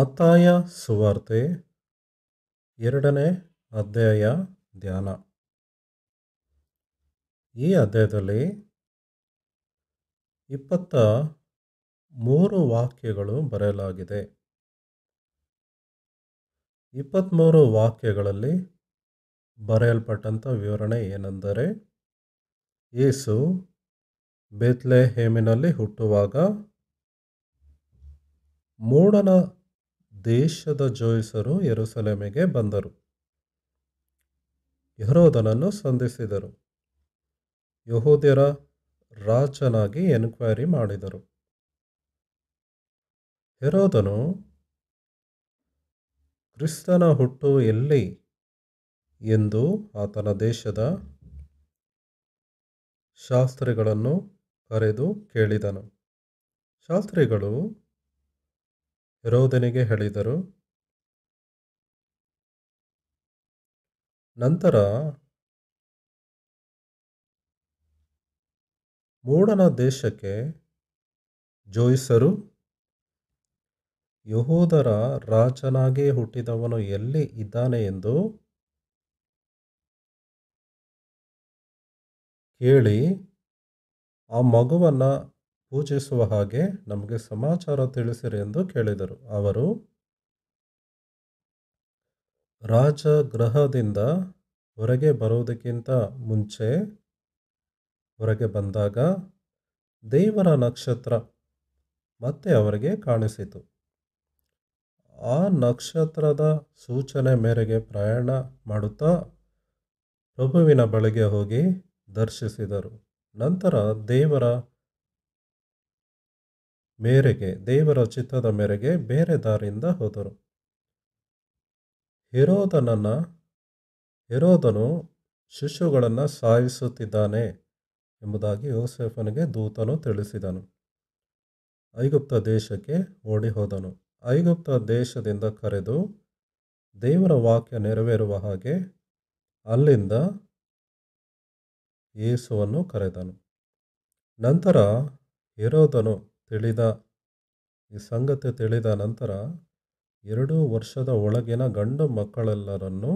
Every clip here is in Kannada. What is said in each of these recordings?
ಮತ್ತಾಯ ಸುವಾರ್ತೆ ಎರಡನೇ ಅಧ್ಯಾಯ ಧ್ಯಾನ ಈ ಅಧ್ಯಾಯದಲ್ಲಿ ಇಪ್ಪತ್ತ ಮೂರು ವಾಕ್ಯಗಳು ಬರೆಯಲಾಗಿದೆ ಇಪ್ಪತ್ತ್ಮೂರು ವಾಕ್ಯಗಳಲ್ಲಿ ಬರೆಯಲ್ಪಟ್ಟಂಥ ವಿವರಣೆ ಏನೆಂದರೆ ಯೇಸು ಬೇತ್ಲೆ ಹೇಮಿನಲ್ಲಿ ಹುಟ್ಟುವಾಗ ಮೂಡನ ದೇಶದ ಜೋಯಿಸರು ಯೆರೂಸಲೇಮಿಗೆ ಬಂದರು ಯಹೋದನನ್ನು ಸಂಧಿಸಿದರು ಯಹೋದ್ಯರ ರಾಜನಾಗಿ ಎನ್ಕ್ವೈರಿ ಮಾಡಿದರು ಹೆರೋದನು ಕ್ರಿಸ್ತನ ಹುಟ್ಟು ಎಲ್ಲಿ ಎಂದು ಆತನ ದೇಶದ ಶಾಸ್ತ್ರಿಗಳನ್ನು ಕರೆದು ಕೇಳಿದನು ಶಾಸ್ತ್ರಿಗಳು ಹೆರೋದನಿಗೆ ಹೇಳಿದರು ನಂತರ ಮೂಡನ ದೇಶಕ್ಕೆ ಜೋಯಿಸರು ಯಹೋದರ ರಾಜನಾಗೇ ಹುಟ್ಟಿದವನು ಎಲ್ಲಿ ಇದ್ದಾನೆ ಎಂದು ಕೇಳಿ ಆ ಮಗುವನ್ನು ಪೂಜಿಸುವ ಹಾಗೆ ನಮಗೆ ಸಮಾಚಾರ ತಿಳಿಸಿರಿ ಎಂದು ಕೇಳಿದರು ಅವರು ರಾಜ ಗ್ರಹದಿಂದ ಹೊರಗೆ ಬರುವುದಕ್ಕಿಂತ ಮುಂಚೆ ಹೊರಗೆ ಬಂದಾಗ ದೇವರ ನಕ್ಷತ್ರ ಮತ್ತೆ ಅವರಿಗೆ ಕಾಣಿಸಿತು ಆ ನಕ್ಷತ್ರದ ಸೂಚನೆ ಮೇರೆಗೆ ಪ್ರಯಾಣ ಮಾಡುತ್ತಾ ಪ್ರಭುವಿನ ಬಳಿಗೆ ಹೋಗಿ ದರ್ಶಿಸಿದರು ನಂತರ ದೇವರ ಮೇರೆಗೆ ದೇವರ ಚಿತ್ತದ ಮೇರೆಗೆ ಬೇರೆ ದಾರಿಯಿಂದ ಹೋದರು ಹೆರೋದನನ್ನು ಹೆರೋದನು ಶಿಶುಗಳನ್ನು ಸಾಯಿಸುತ್ತಿದ್ದಾನೆ ಎಂಬುದಾಗಿ ಯೋಸೆಫನಿಗೆ ದೂತನು ತಿಳಿಸಿದನು ಐಗುಪ್ತ ದೇಶಕ್ಕೆ ಓಡಿ ಹೋದನು ಐಗುಪ್ತ ದೇಶದಿಂದ ಕರೆದು ದೇವರ ವಾಕ್ಯ ನೆರವೇರುವ ಹಾಗೆ ಅಲ್ಲಿಂದ ಯೇಸುವನ್ನು ಕರೆದನು ನಂತರ ಹಿರೋಧನು ತಿಳಿದ ಈ ಸಂಗತಿ ತಿಳಿದ ನಂತರ ಎರಡು ವರ್ಷದ ಒಳಗಿನ ಗಂಡು ಮಕ್ಕಳೆಲ್ಲರನ್ನು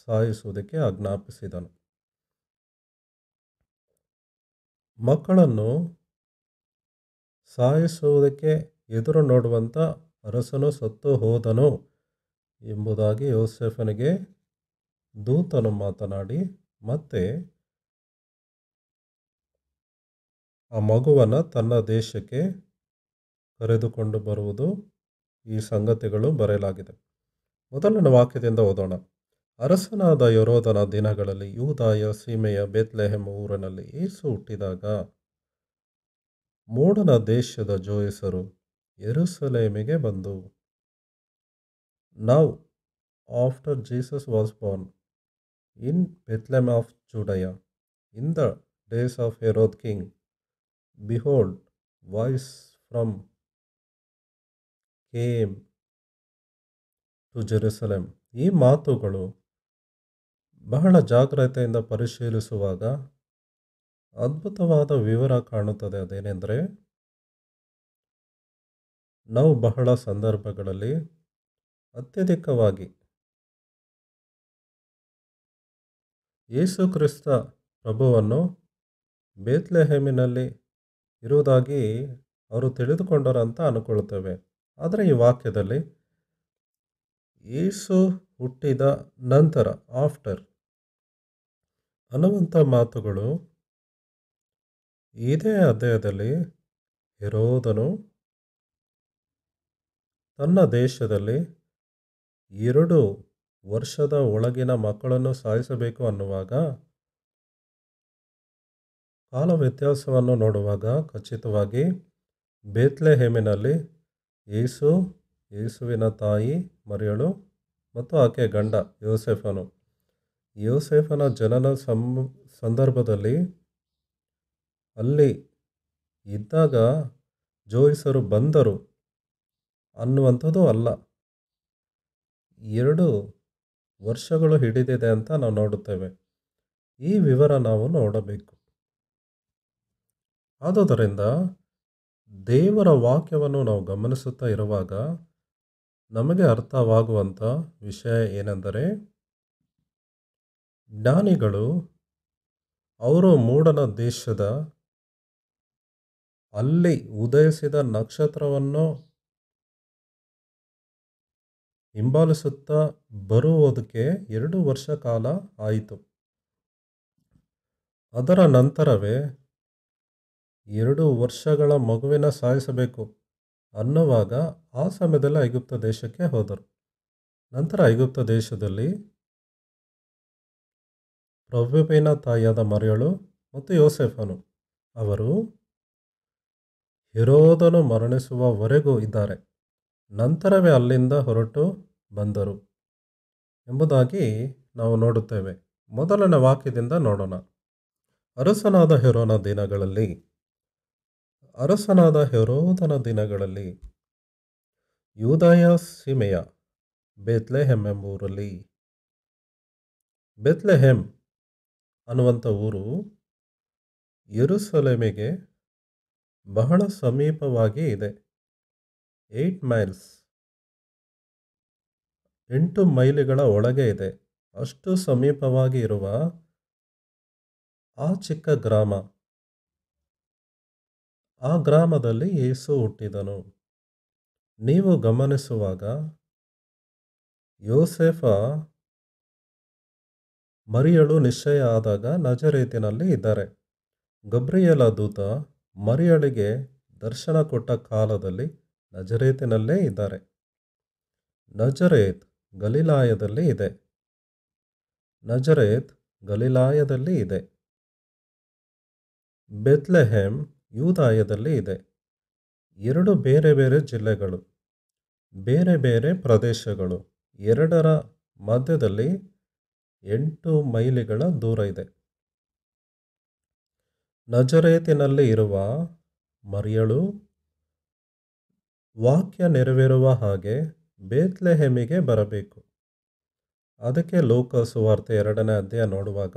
ಸಾಯಿಸುವುದಕ್ಕೆ ಆಜ್ಞಾಪಿಸಿದನು ಮಕ್ಕಳನ್ನು ಸಾಯಿಸುವುದಕ್ಕೆ ಎದುರು ನೋಡುವಂಥ ಅರಸನು ಸತ್ತು ಹೋದನು ಎಂಬುದಾಗಿ ಯೋಸೆಫನಿಗೆ ದೂತನು ಮಾತನಾಡಿ ಮತ್ತೆ ಆ ಮಗುವನ್ನು ತನ್ನ ದೇಶಕ್ಕೆ ಕರೆದುಕೊಂಡು ಬರುವುದು ಈ ಸಂಗತಿಗಳು ಬರೆಯಲಾಗಿದೆ ಮೊದಲನೇ ವಾಕ್ಯದಿಂದ ಓದೋಣ ಅರಸನಾದ ಯರೋಧನ ದಿನಗಳಲ್ಲಿ ಯೂದಾಯ ಸೀಮೆಯ ಬೇತ್ಲೆಹೆಮ್ ಊರಿನಲ್ಲಿ ಏಸು ಹುಟ್ಟಿದಾಗ ಮೂಡನ ದೇಶದ ಜೋಯಿಸರು ಎರುಸಲೇಮಿಗೆ ಬಂದು now after Jesus was born in Bethlehem of Judea in the days of Herod king behold wise from came to Jerusalem ಈ ಮಾತುಗಳು ಬಹಳ ಜಾಗ್ರತೆಯಿಂದ ಪರಿಶೀಲಿಸುವಾಗ ಅದ್ಭುತವಾದ ವಿವರ ಕಾಣುತ್ತದೆ ಅದೇನೆಂದರೆ ನಾವು ಬಹಳ ಸಂದರ್ಭಗಳಲ್ಲಿ ಅತ್ಯಧಿಕವಾಗಿ ಯೇಸುಕ್ರಿಸ್ತ ಪ್ರಭುವನ್ನು ಬೇತ್ಲೆಹೆಮಿನಲ್ಲಿ ಇರುವುದಾಗಿ ಅವರು ತಿಳಿದುಕೊಂಡರು ಅಂತ ಅನ್ಕೊಳ್ತೇವೆ ಆದರೆ ಈ ವಾಕ್ಯದಲ್ಲಿ ಏಸು ಹುಟ್ಟಿದ ನಂತರ ಆಫ್ಟರ್ ಅನ್ನುವಂಥ ಮಾತುಗಳು ಇದೇ ಅಧ್ಯಾಯದಲ್ಲಿ ಇರೋದನು ತನ್ನ ದೇಶದಲ್ಲಿ ಎರಡು ವರ್ಷದ ಒಳಗಿನ ಮಕ್ಕಳನ್ನು ಸಾಯಿಸಬೇಕು ಅನ್ನುವಾಗ ಕಾಲ ವ್ಯತ್ಯಾಸವನ್ನು ನೋಡುವಾಗ ಖಚಿತವಾಗಿ ಬೇತ್ಲೆ ಹೇಮಿನಲ್ಲಿ ಏಸು ಏಸುವಿನ ತಾಯಿ ಮರಿಯಳು ಮತ್ತು ಆಕೆಯ ಗಂಡ ಯೋಸೆಫನು ಯೋಸೆಫನ ಜನನ ಸಂ ಸಂದರ್ಭದಲ್ಲಿ ಅಲ್ಲಿ ಇದ್ದಾಗ ಜೋಯಿಸರು ಬಂದರು ಅನ್ನುವಂಥದ್ದು ಅಲ್ಲ ಎರಡು ವರ್ಷಗಳು ಹಿಡಿದಿದೆ ಅಂತ ನಾವು ನೋಡುತ್ತೇವೆ ಈ ವಿವರ ನಾವು ನೋಡಬೇಕು ಆದುದರಿಂದ ದೇವರ ವಾಕ್ಯವನ್ನು ನಾವು ಗಮನಿಸುತ್ತಾ ಇರುವಾಗ ನಮಗೆ ಅರ್ಥವಾಗುವಂಥ ವಿಷಯ ಏನೆಂದರೆ ಜ್ಞಾನಿಗಳು ಅವರು ಮೂಡನ ದೇಶದ ಅಲ್ಲಿ ಉದಯಿಸಿದ ನಕ್ಷತ್ರವನ್ನು ಹಿಂಬಾಲಿಸುತ್ತಾ ಬರುವುದಕ್ಕೆ ಎರಡು ವರ್ಷ ಕಾಲ ಆಯಿತು ಅದರ ನಂತರವೇ ಎರಡು ವರ್ಷಗಳ ಮಗುವಿನ ಸಾಯಿಸಬೇಕು ಅನ್ನುವಾಗ ಆ ಸಮಯದಲ್ಲಿ ಐಗುಪ್ತ ದೇಶಕ್ಕೆ ಹೋದರು ನಂತರ ಐಗುಪ್ತ ದೇಶದಲ್ಲಿ ಪ್ರಭುವಿನ ತಾಯಿಯಾದ ಮರಿಯಳು ಮತ್ತು ಯೋಸೆಫನು ಅವರು ಹಿರೋದನು ಮರಣಿಸುವವರೆಗೂ ಇದ್ದಾರೆ ನಂತರವೇ ಅಲ್ಲಿಂದ ಹೊರಟು ಬಂದರು ಎಂಬುದಾಗಿ ನಾವು ನೋಡುತ್ತೇವೆ ಮೊದಲನೇ ವಾಕ್ಯದಿಂದ ನೋಡೋಣ ಅರಸನಾದ ಹೆರೋನ ದಿನಗಳಲ್ಲಿ ಅರಸನಾದ ಹೆರೋದನ ದಿನಗಳಲ್ಲಿ ಯೂದಾಯ ಸೀಮೆಯ ಬೆತ್ಲೆಹೆಮ್ ಎಂಬೂರಲ್ಲಿ ಬೆತ್ಲೆಹೆಮ್ ಅನ್ನುವಂಥ ಊರು ಯರುಸಲೇಮಿಗೆ ಬಹಳ ಸಮೀಪವಾಗಿ ಇದೆ ಏಯ್ಟ್ ಮೈಲ್ಸ್ ಎಂಟು ಮೈಲಿಗಳ ಒಳಗೆ ಇದೆ ಅಷ್ಟು ಸಮೀಪವಾಗಿ ಇರುವ ಆ ಚಿಕ್ಕ ಗ್ರಾಮ ಆ ಗ್ರಾಮದಲ್ಲಿ ಯೇಸು ಹುಟ್ಟಿದನು ನೀವು ಗಮನಿಸುವಾಗ ಯೋಸೆಫ ಮರಿಯಳು ನಿಶ್ಚಯ ಆದಾಗ ನಜರೇತಿನಲ್ಲಿ ಇದ್ದಾರೆ ಗಬ್ರಿಯಲ ದೂತ ಮರಿಯಳಿಗೆ ದರ್ಶನ ಕೊಟ್ಟ ಕಾಲದಲ್ಲಿ ನಜರೇತಿನಲ್ಲೇ ಇದ್ದಾರೆ ನಜರೇತ್ ಗಲೀಲಾಯದಲ್ಲಿ ಇದೆ ನಜರೇತ್ ಗಲೀಲಾಯದಲ್ಲಿ ಇದೆ ಬೆತ್ಲೆಹೆಮ್ ಯೂದಾಯದಲ್ಲಿ ಇದೆ ಎರಡು ಬೇರೆ ಬೇರೆ ಜಿಲ್ಲೆಗಳು ಬೇರೆ ಬೇರೆ ಪ್ರದೇಶಗಳು ಎರಡರ ಮಧ್ಯದಲ್ಲಿ ಎಂಟು ಮೈಲಿಗಳ ದೂರ ಇದೆ ನಜರೇತಿನಲ್ಲಿ ಇರುವ ಮರಿಯಳು ವಾಕ್ಯ ನೆರವೇರುವ ಹಾಗೆ ಬೇತ್ಲೆಹೆಮಿಗೆ ಬರಬೇಕು ಅದಕ್ಕೆ ಲೋಕಸುವಾರ್ತೆ ಎರಡನೇ ಅಧ್ಯಾಯ ನೋಡುವಾಗ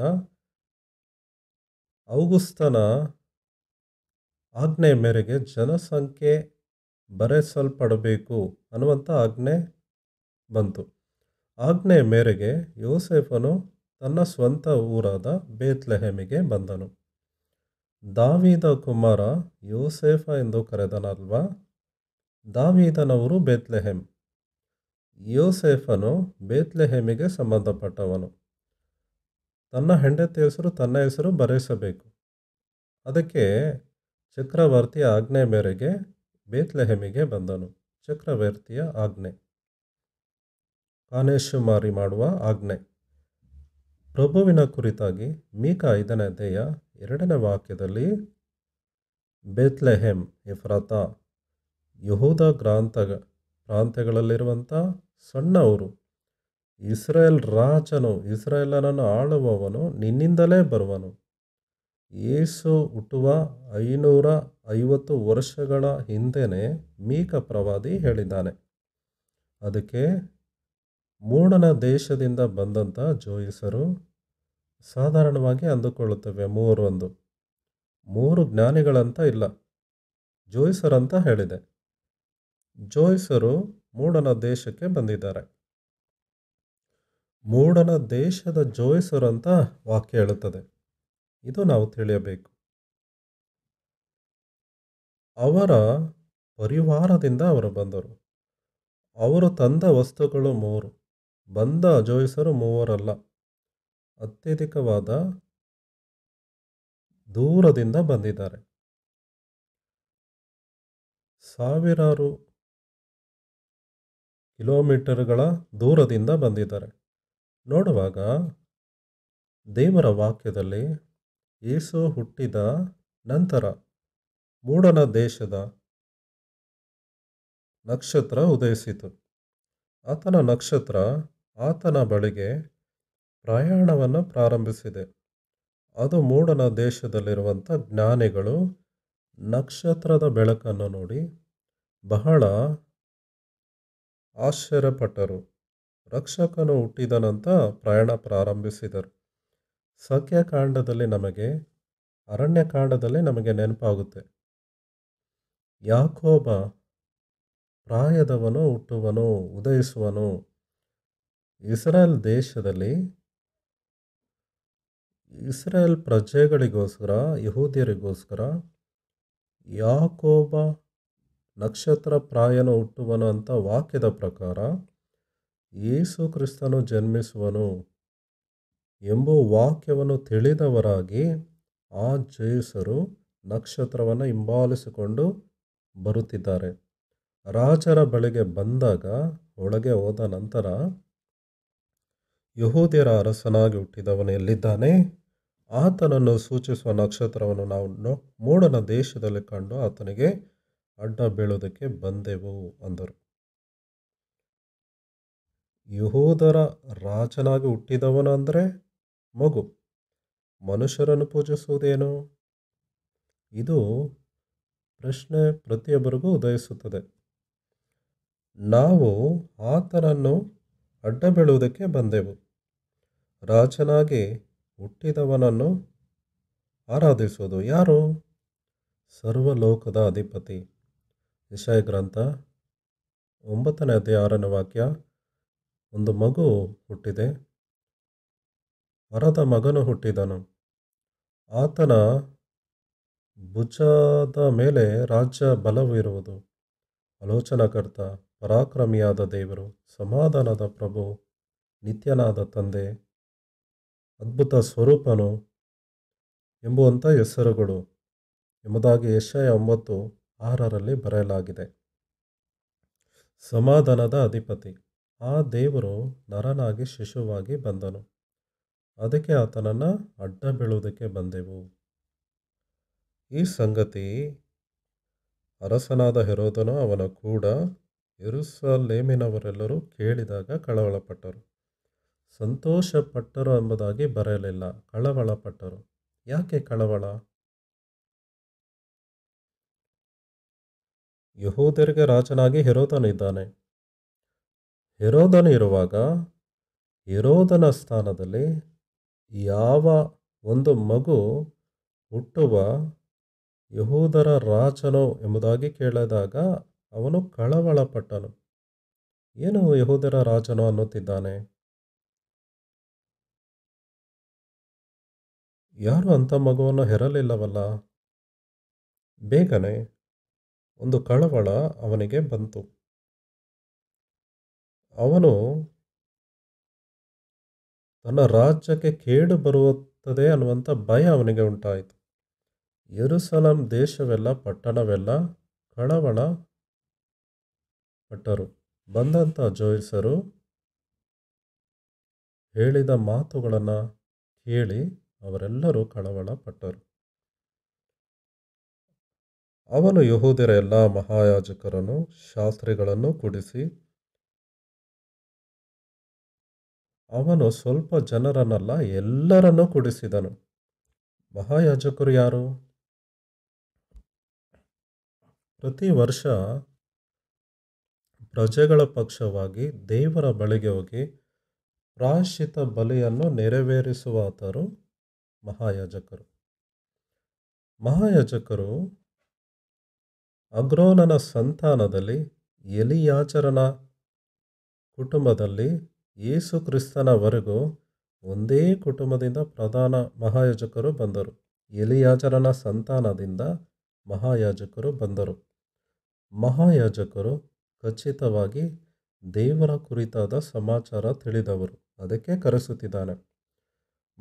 ಔಗುಸ್ತನ ಆಜ್ಞೆ ಮೇರೆಗೆ ಜನಸಂಖ್ಯೆ ಬರೆಸಲ್ಪಡಬೇಕು ಅನ್ನುವಂಥ ಆಜ್ಞೆ ಬಂತು ಆಜ್ಞೆ ಮೇರೆಗೆ ಯೋಸೇಫನು ತನ್ನ ಸ್ವಂತ ಊರಾದ ಬೇತ್ಲೆಹೆಮಿಗೆ ಬಂದನು ದಾವಿದ ಕುಮಾರ ಯೋಸೆಫ ಎಂದು ಕರೆದನಲ್ವಾ ದಾವಿದನವರು ಬೇತ್ಲೆಹೆಮ್ ಯೋಸೇಫನು ಬೇತ್ಲೆಹೆಮಿಗೆ ಸಂಬಂಧಪಟ್ಟವನು ತನ್ನ ಹೆಂಡತಿ ಹೆಸರು ತನ್ನ ಹೆಸರು ಬರೆಸಬೇಕು ಅದಕ್ಕೆ ಚಕ್ರವರ್ತಿಯ ಆಜ್ಞೆ ಮೇರೆಗೆ ಬೇತ್ಲೆಹೆಮಿಗೆ ಬಂದನು ಚಕ್ರವರ್ತಿಯ ಆಜ್ಞೆ ಕಾನೇಶುಮಾರಿ ಮಾಡುವ ಆಜ್ಞೆ ಪ್ರಭುವಿನ ಕುರಿತಾಗಿ ಮೀಕ ದೇಯ ಎರಡನೇ ವಾಕ್ಯದಲ್ಲಿ ಬೇತ್ಲೆಹೆಮ್ ಇಫ್ರಾತ ಯಹೂದ ಗ್ರಾಂತ ಪ್ರಾಂತ್ಯಗಳಲ್ಲಿರುವಂಥ ಸಣ್ಣವರು ಊರು ಇಸ್ರೇಲ್ ರಾಜನು ಇಸ್ರೇಲನನ್ನು ಆಳುವವನು ನಿನ್ನಿಂದಲೇ ಬರುವನು ಏಸು ಹುಟ್ಟುವ ಐನೂರ ಐವತ್ತು ವರ್ಷಗಳ ಹಿಂದೆಯೇ ಮೀಕ ಪ್ರವಾದಿ ಹೇಳಿದ್ದಾನೆ ಅದಕ್ಕೆ ಮೂಡನ ದೇಶದಿಂದ ಬಂದಂಥ ಜೋಯಿಸರು ಸಾಧಾರಣವಾಗಿ ಅಂದುಕೊಳ್ಳುತ್ತವೆ ಮೂರು ಒಂದು ಮೂರು ಜ್ಞಾನಿಗಳಂತ ಇಲ್ಲ ಜೋಯಿಸರಂತ ಹೇಳಿದೆ ಜೋಯಿಸರು ಮೂಡನ ದೇಶಕ್ಕೆ ಬಂದಿದ್ದಾರೆ ಮೂಡನ ದೇಶದ ಜೋಯಿಸರಂತ ವಾಕ್ಯ ಹೇಳುತ್ತದೆ ಇದು ನಾವು ತಿಳಿಯಬೇಕು ಅವರ ಪರಿವಾರದಿಂದ ಅವರು ಬಂದರು ಅವರು ತಂದ ವಸ್ತುಗಳು ಮೂರು ಬಂದ ಅಜೋಯಿಸರು ಮೂವರಲ್ಲ ಅತ್ಯಧಿಕವಾದ ದೂರದಿಂದ ಬಂದಿದ್ದಾರೆ ಸಾವಿರಾರು ಕಿಲೋಮೀಟರ್ಗಳ ದೂರದಿಂದ ಬಂದಿದ್ದಾರೆ ನೋಡುವಾಗ ದೇವರ ವಾಕ್ಯದಲ್ಲಿ ಯೇಸು ಹುಟ್ಟಿದ ನಂತರ ಮೂಡನ ದೇಶದ ನಕ್ಷತ್ರ ಉದಯಿಸಿತು ಆತನ ನಕ್ಷತ್ರ ಆತನ ಬಳಿಗೆ ಪ್ರಯಾಣವನ್ನು ಪ್ರಾರಂಭಿಸಿದೆ ಅದು ಮೂಡನ ದೇಶದಲ್ಲಿರುವಂಥ ಜ್ಞಾನಿಗಳು ನಕ್ಷತ್ರದ ಬೆಳಕನ್ನು ನೋಡಿ ಬಹಳ ಆಶ್ಚರ್ಯಪಟ್ಟರು ರಕ್ಷಕನು ಹುಟ್ಟಿದನಂತ ಪ್ರಯಾಣ ಪ್ರಾರಂಭಿಸಿದರು ಸಖ್ಯಕಾಂಡದಲ್ಲಿ ನಮಗೆ ಅರಣ್ಯಕಾಂಡದಲ್ಲಿ ನಮಗೆ ನೆನಪಾಗುತ್ತೆ ಯಾಕೋಬ ಪ್ರಾಯದವನು ಹುಟ್ಟುವನು ಉದಯಿಸುವನು ಇಸ್ರೇಲ್ ದೇಶದಲ್ಲಿ ಇಸ್ರೇಲ್ ಪ್ರಜೆಗಳಿಗೋಸ್ಕರ ಯಹೂದಿಯರಿಗೋಸ್ಕರ ಯಾಕೋಬ ನಕ್ಷತ್ರ ಪ್ರಾಯನ ಹುಟ್ಟುವನು ಅಂತ ವಾಕ್ಯದ ಪ್ರಕಾರ ಯೇಸು ಕ್ರಿಸ್ತನು ಜನ್ಮಿಸುವನು ಎಂಬ ವಾಕ್ಯವನ್ನು ತಿಳಿದವರಾಗಿ ಆ ಜಯಸರು ನಕ್ಷತ್ರವನ್ನು ಹಿಂಬಾಲಿಸಿಕೊಂಡು ಬರುತ್ತಿದ್ದಾರೆ ರಾಜರ ಬಳಿಗೆ ಬಂದಾಗ ಒಳಗೆ ಹೋದ ನಂತರ ಯಹೂದಿಯರ ಅರಸನಾಗಿ ಹುಟ್ಟಿದವನು ಎಲ್ಲಿದ್ದಾನೆ ಆತನನ್ನು ಸೂಚಿಸುವ ನಕ್ಷತ್ರವನ್ನು ನಾವು ಮೂಡನ ದೇಶದಲ್ಲಿ ಕಂಡು ಆತನಿಗೆ ಅಡ್ಡ ಬೀಳೋದಕ್ಕೆ ಬಂದೆವು ಅಂದರು ಯಹೂದರ ರಾಜನಾಗಿ ಹುಟ್ಟಿದವನು ಅಂದರೆ ಮಗು ಮನುಷ್ಯರನ್ನು ಪೂಜಿಸುವುದೇನು ಇದು ಪ್ರಶ್ನೆ ಪ್ರತಿಯೊಬ್ಬರಿಗೂ ಉದಯಿಸುತ್ತದೆ ನಾವು ಆತನನ್ನು ಅಡ್ಡ ಬೀಳುವುದಕ್ಕೆ ಬಂದೆವು ರಾಜನಾಗಿ ಹುಟ್ಟಿದವನನ್ನು ಆರಾಧಿಸುವುದು ಯಾರು ಸರ್ವಲೋಕದ ಅಧಿಪತಿ ವಿಷಯ ಗ್ರಂಥ ಒಂಬತ್ತನೇ ಅಧ್ಯಾಯ ಆರನೇ ವಾಕ್ಯ ಒಂದು ಮಗು ಹುಟ್ಟಿದೆ ವರದ ಮಗನು ಹುಟ್ಟಿದನು ಆತನ ಭುಜದ ಮೇಲೆ ರಾಜ್ಯ ಬಲವಿರುವುದು ಆಲೋಚನಾಕರ್ತ ಪರಾಕ್ರಮಿಯಾದ ದೇವರು ಸಮಾಧಾನದ ಪ್ರಭು ನಿತ್ಯನಾದ ತಂದೆ ಅದ್ಭುತ ಸ್ವರೂಪನು ಎಂಬುವಂಥ ಹೆಸರುಗಳು ಎಂಬುದಾಗಿ ಯಶಯ ಒಂಬತ್ತು ಆರರಲ್ಲಿ ಬರೆಯಲಾಗಿದೆ ಸಮಾಧಾನದ ಅಧಿಪತಿ ಆ ದೇವರು ನರನಾಗಿ ಶಿಶುವಾಗಿ ಬಂದನು ಅದಕ್ಕೆ ಆತನನ್ನು ಅಡ್ಡ ಬೀಳುವುದಕ್ಕೆ ಬಂದೆವು ಈ ಸಂಗತಿ ಅರಸನಾದ ಹೆರೋದನು ಅವನ ಕೂಡ ಇರುಸಲೇಮಿನವರೆಲ್ಲರೂ ಕೇಳಿದಾಗ ಕಳವಳಪಟ್ಟರು ಸಂತೋಷಪಟ್ಟರು ಎಂಬುದಾಗಿ ಬರೆಯಲಿಲ್ಲ ಕಳವಳಪಟ್ಟರು ಯಾಕೆ ಕಳವಳ ಯಹೂದರಿಗೆ ರಾಜನಾಗಿ ಇದ್ದಾನೆ ಹೆರೋದನ ಇರುವಾಗ ಹೆರೋದನ ಸ್ಥಾನದಲ್ಲಿ ಯಾವ ಒಂದು ಮಗು ಹುಟ್ಟುವ ಯಹೂದರ ರಾಜನು ಎಂಬುದಾಗಿ ಕೇಳಿದಾಗ ಅವನು ಕಳವಳಪಟ್ಟನು ಏನು ಯಹೂದರ ರಾಜನು ಅನ್ನುತ್ತಿದ್ದಾನೆ ಯಾರು ಅಂಥ ಮಗುವನ್ನು ಹೆರಲಿಲ್ಲವಲ್ಲ ಬೇಗನೆ ಒಂದು ಕಳವಳ ಅವನಿಗೆ ಬಂತು ಅವನು ತನ್ನ ರಾಜ್ಯಕ್ಕೆ ಕೇಡು ಬರುತ್ತದೆ ಅನ್ನುವಂಥ ಭಯ ಅವನಿಗೆ ಉಂಟಾಯಿತು ಯರುಸಲಂ ದೇಶವೆಲ್ಲ ಪಟ್ಟಣವೆಲ್ಲ ಕಳವಳ ಪಟ್ಟರು ಬಂದಂಥ ಜೋಯಿಸರು ಹೇಳಿದ ಮಾತುಗಳನ್ನು ಕೇಳಿ ಅವರೆಲ್ಲರೂ ಕಳವಳ ಪಟ್ಟರು ಅವನು ಯಹೋದಿರ ಎಲ್ಲ ಮಹಾಯಾಜಕರನ್ನು ಶಾಸ್ತ್ರಿಗಳನ್ನು ಕುಡಿಸಿ ಅವನು ಸ್ವಲ್ಪ ಜನರನ್ನಲ್ಲ ಎಲ್ಲರನ್ನೂ ಕುಡಿಸಿದನು ಮಹಾಯಾಜಕರು ಯಾರು ಪ್ರತಿ ವರ್ಷ ಪ್ರಜೆಗಳ ಪಕ್ಷವಾಗಿ ದೇವರ ಬಳಿಗೆ ಹೋಗಿ ಪ್ರಾಶಿತ ಬಲಿಯನ್ನು ನೆರವೇರಿಸುವಾತರು ಮಹಾಯಾಜಕರು ಮಹಾಯಾಜಕರು ಅಗ್ರೋನನ ಸಂತಾನದಲ್ಲಿ ಎಲಿಯಾಚರನ ಕುಟುಂಬದಲ್ಲಿ ಯೇಸು ಕ್ರಿಸ್ತನವರೆಗೂ ಒಂದೇ ಕುಟುಂಬದಿಂದ ಪ್ರಧಾನ ಮಹಾಯಾಜಕರು ಬಂದರು ಎಲಿಯಾಜರನ ಸಂತಾನದಿಂದ ಮಹಾಯಾಜಕರು ಬಂದರು ಮಹಾಯಾಜಕರು ಖಚಿತವಾಗಿ ದೇವರ ಕುರಿತಾದ ಸಮಾಚಾರ ತಿಳಿದವರು ಅದಕ್ಕೆ ಕರೆಸುತ್ತಿದ್ದಾನೆ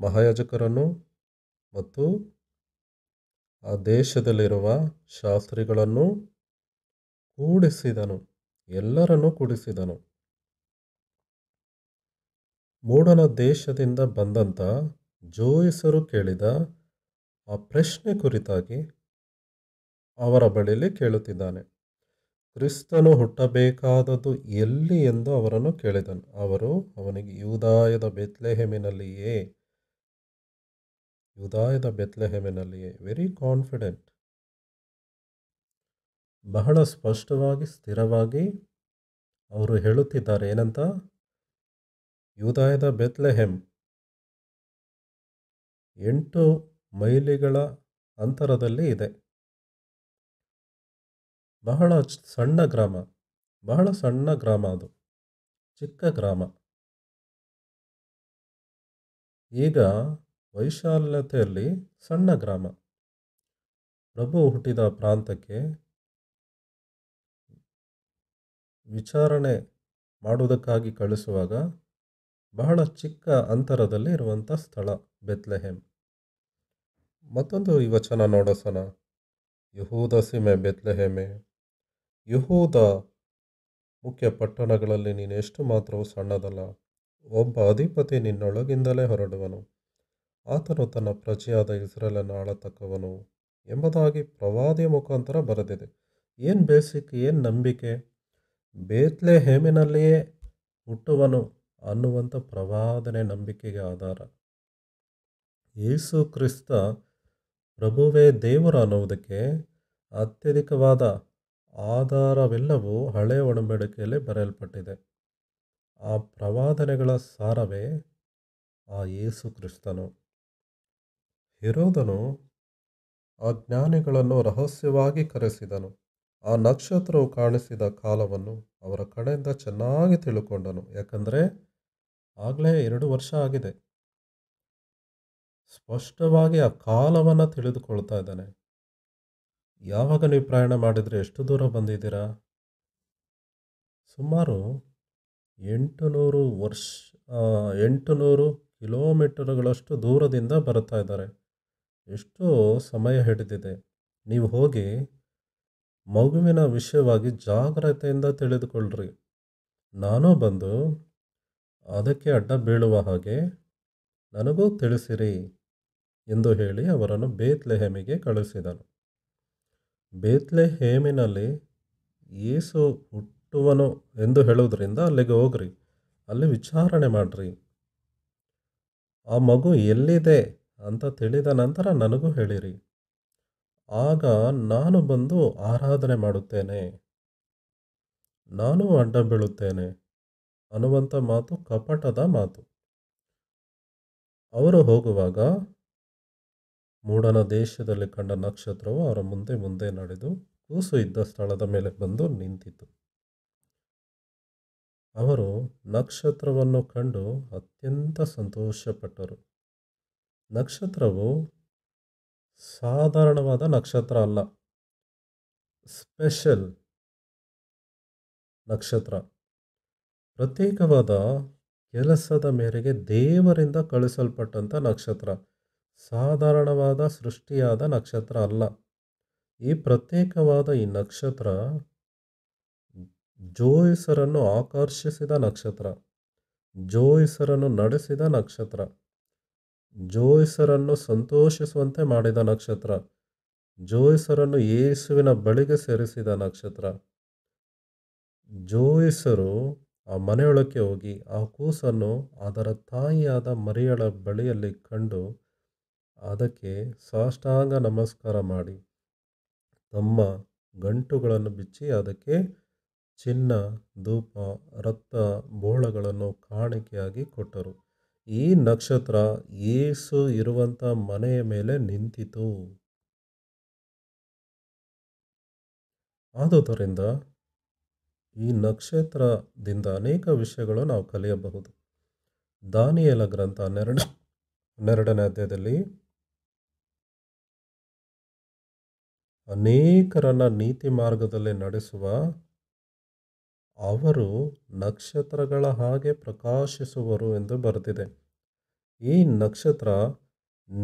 ಮಹಾಯಾಜಕರನ್ನು ಮತ್ತು ಆ ದೇಶದಲ್ಲಿರುವ ಶಾಸ್ತ್ರಿಗಳನ್ನು ಕೂಡಿಸಿದನು ಎಲ್ಲರನ್ನೂ ಕೂಡಿಸಿದನು ಮೂಢನ ದೇಶದಿಂದ ಬಂದಂಥ ಜೋಯಿಸರು ಕೇಳಿದ ಆ ಪ್ರಶ್ನೆ ಕುರಿತಾಗಿ ಅವರ ಬಳಿಯಲ್ಲಿ ಕೇಳುತ್ತಿದ್ದಾನೆ ಕ್ರಿಸ್ತನು ಹುಟ್ಟಬೇಕಾದದ್ದು ಎಲ್ಲಿ ಎಂದು ಅವರನ್ನು ಕೇಳಿದನು ಅವರು ಅವನಿಗೆ ಯೂದಾಯದ ಬೆತ್ಲೆಹೆಮಿನಲ್ಲಿಯೇ ಬೆತ್ಲೆ ಬೆತ್ಲೆಹೆಮಿನಲ್ಲಿಯೇ ವೆರಿ ಕಾನ್ಫಿಡೆಂಟ್ ಬಹಳ ಸ್ಪಷ್ಟವಾಗಿ ಸ್ಥಿರವಾಗಿ ಅವರು ಹೇಳುತ್ತಿದ್ದಾರೆ ಏನಂತ ಯೂದಾಯದ ಬೆತ್ಲೆಹೆಮ್ ಎಂಟು ಮೈಲಿಗಳ ಅಂತರದಲ್ಲಿ ಇದೆ ಬಹಳ ಸಣ್ಣ ಗ್ರಾಮ ಬಹಳ ಸಣ್ಣ ಗ್ರಾಮ ಅದು ಚಿಕ್ಕ ಗ್ರಾಮ ಈಗ ವೈಶಾಲ್ಯತೆಯಲ್ಲಿ ಸಣ್ಣ ಗ್ರಾಮ ಪ್ರಭು ಹುಟ್ಟಿದ ಪ್ರಾಂತಕ್ಕೆ ವಿಚಾರಣೆ ಮಾಡುವುದಕ್ಕಾಗಿ ಕಳಿಸುವಾಗ ಬಹಳ ಚಿಕ್ಕ ಅಂತರದಲ್ಲಿ ಇರುವಂಥ ಸ್ಥಳ ಬೆತ್ಲೆಹೇಮ್ ಮತ್ತೊಂದು ಯುವಚನ ವಚನ ನೋಡೋಸೋಣ ಯಹೂದ ಸೀಮೆ ಬೆತ್ಲೆಹೇಮೆ ಯಹೂದ ಮುಖ್ಯ ಪಟ್ಟಣಗಳಲ್ಲಿ ನೀನು ಎಷ್ಟು ಮಾತ್ರವೂ ಸಣ್ಣದಲ್ಲ ಒಬ್ಬ ಅಧಿಪತಿ ನಿನ್ನೊಳಗಿಂದಲೇ ಹೊರಡುವನು ಆತನು ತನ್ನ ಪ್ರಜೆಯಾದ ಇಸ್ರೇಲನ್ನು ಆಳತಕ್ಕವನು ಎಂಬುದಾಗಿ ಪ್ರವಾದಿಯ ಮುಖಾಂತರ ಬರೆದಿದೆ ಏನು ಬೇಸಿಕ್ ಏನು ನಂಬಿಕೆ ಬೇತ್ಲೆ ಹೇಮಿನಲ್ಲಿಯೇ ಹುಟ್ಟುವನು ಅನ್ನುವಂಥ ಪ್ರವಾದನೆ ನಂಬಿಕೆಗೆ ಆಧಾರ ಯೇಸು ಕ್ರಿಸ್ತ ಪ್ರಭುವೇ ದೇವರು ಅನ್ನುವುದಕ್ಕೆ ಅತ್ಯಧಿಕವಾದ ಆಧಾರವೆಲ್ಲವೂ ಹಳೆ ಒಡಂಬಡಿಕೆಯಲ್ಲಿ ಬರೆಯಲ್ಪಟ್ಟಿದೆ ಆ ಪ್ರವಾದನೆಗಳ ಸಾರವೇ ಆ ಯೇಸು ಕ್ರಿಸ್ತನು ಹಿರೋದನು ಆ ಜ್ಞಾನಿಗಳನ್ನು ರಹಸ್ಯವಾಗಿ ಕರೆಸಿದನು ಆ ನಕ್ಷತ್ರವು ಕಾಣಿಸಿದ ಕಾಲವನ್ನು ಅವರ ಕಡೆಯಿಂದ ಚೆನ್ನಾಗಿ ತಿಳ್ಕೊಂಡನು ಯಾಕಂದರೆ ಆಗಲೇ ಎರಡು ವರ್ಷ ಆಗಿದೆ ಸ್ಪಷ್ಟವಾಗಿ ಆ ಕಾಲವನ್ನು ತಿಳಿದುಕೊಳ್ತಾ ಇದ್ದಾನೆ ಯಾವಾಗ ನೀವು ಪ್ರಯಾಣ ಮಾಡಿದರೆ ಎಷ್ಟು ದೂರ ಬಂದಿದ್ದೀರಾ ಸುಮಾರು ಎಂಟು ನೂರು ವರ್ಷ ಎಂಟು ನೂರು ಕಿಲೋಮೀಟರ್ಗಳಷ್ಟು ದೂರದಿಂದ ಬರುತ್ತಾ ಇದ್ದಾರೆ ಎಷ್ಟು ಸಮಯ ಹಿಡಿದಿದೆ ನೀವು ಹೋಗಿ ಮಗುವಿನ ವಿಷಯವಾಗಿ ಜಾಗ್ರತೆಯಿಂದ ತಿಳಿದುಕೊಳ್ಳ್ರಿ ನಾನು ಬಂದು ಅದಕ್ಕೆ ಅಡ್ಡ ಬೀಳುವ ಹಾಗೆ ನನಗೂ ತಿಳಿಸಿರಿ ಎಂದು ಹೇಳಿ ಅವರನ್ನು ಬೇತ್ಲೆಹೇಮಿಗೆ ಕಳುಹಿಸಿದನು ಬೇತ್ಲೆಹೇಮಿನಲ್ಲಿ ಏಸು ಹುಟ್ಟುವನು ಎಂದು ಹೇಳುವುದರಿಂದ ಅಲ್ಲಿಗೆ ಹೋಗ್ರಿ ಅಲ್ಲಿ ವಿಚಾರಣೆ ಮಾಡ್ರಿ ಆ ಮಗು ಎಲ್ಲಿದೆ ಅಂತ ತಿಳಿದ ನಂತರ ನನಗೂ ಹೇಳಿರಿ ಆಗ ನಾನು ಬಂದು ಆರಾಧನೆ ಮಾಡುತ್ತೇನೆ ನಾನು ಅಡ್ಡ ಬೀಳುತ್ತೇನೆ ಅನ್ನುವಂಥ ಮಾತು ಕಪಟದ ಮಾತು ಅವರು ಹೋಗುವಾಗ ಮೂಡನ ದೇಶದಲ್ಲಿ ಕಂಡ ನಕ್ಷತ್ರವು ಅವರ ಮುಂದೆ ಮುಂದೆ ನಡೆದು ಕೂಸು ಇದ್ದ ಸ್ಥಳದ ಮೇಲೆ ಬಂದು ನಿಂತಿತು ಅವರು ನಕ್ಷತ್ರವನ್ನು ಕಂಡು ಅತ್ಯಂತ ಸಂತೋಷಪಟ್ಟರು ನಕ್ಷತ್ರವು ಸಾಧಾರಣವಾದ ನಕ್ಷತ್ರ ಅಲ್ಲ ಸ್ಪೆಷಲ್ ನಕ್ಷತ್ರ ಪ್ರತ್ಯೇಕವಾದ ಕೆಲಸದ ಮೇರೆಗೆ ದೇವರಿಂದ ಕಳಿಸಲ್ಪಟ್ಟಂಥ ನಕ್ಷತ್ರ ಸಾಧಾರಣವಾದ ಸೃಷ್ಟಿಯಾದ ನಕ್ಷತ್ರ ಅಲ್ಲ ಈ ಪ್ರತ್ಯೇಕವಾದ ಈ ನಕ್ಷತ್ರ ಜೋಯಿಸರನ್ನು ಆಕರ್ಷಿಸಿದ ನಕ್ಷತ್ರ ಜೋಯಿಸರನ್ನು ನಡೆಸಿದ ನಕ್ಷತ್ರ ಜೋಯಿಸರನ್ನು ಸಂತೋಷಿಸುವಂತೆ ಮಾಡಿದ ನಕ್ಷತ್ರ ಜೋಯಿಸರನ್ನು ಯೇಸುವಿನ ಬಳಿಗೆ ಸೇರಿಸಿದ ನಕ್ಷತ್ರ ಜೋಯಿಸರು ಆ ಮನೆಯೊಳಕ್ಕೆ ಹೋಗಿ ಆ ಕೂಸನ್ನು ಅದರ ತಾಯಿಯಾದ ಮರಿಯಳ ಬಳಿಯಲ್ಲಿ ಕಂಡು ಅದಕ್ಕೆ ಸಾಷ್ಟಾಂಗ ನಮಸ್ಕಾರ ಮಾಡಿ ತಮ್ಮ ಗಂಟುಗಳನ್ನು ಬಿಚ್ಚಿ ಅದಕ್ಕೆ ಚಿನ್ನ ಧೂಪ ರಕ್ತ ಬೋಳಗಳನ್ನು ಕಾಣಿಕೆಯಾಗಿ ಕೊಟ್ಟರು ಈ ನಕ್ಷತ್ರ ಏಸು ಇರುವಂಥ ಮನೆಯ ಮೇಲೆ ನಿಂತಿತು ಆದುದರಿಂದ ಈ ನಕ್ಷತ್ರದಿಂದ ಅನೇಕ ವಿಷಯಗಳು ನಾವು ಕಲಿಯಬಹುದು ದಾನಿಯಲ ಗ್ರಂಥ ಹನ್ನೆರಡು ಹನ್ನೆರಡನೇ ಅಧ್ಯಾಯದಲ್ಲಿ ಅನೇಕರನ್ನು ನೀತಿ ಮಾರ್ಗದಲ್ಲಿ ನಡೆಸುವ ಅವರು ನಕ್ಷತ್ರಗಳ ಹಾಗೆ ಪ್ರಕಾಶಿಸುವರು ಎಂದು ಬರೆದಿದೆ ಈ ನಕ್ಷತ್ರ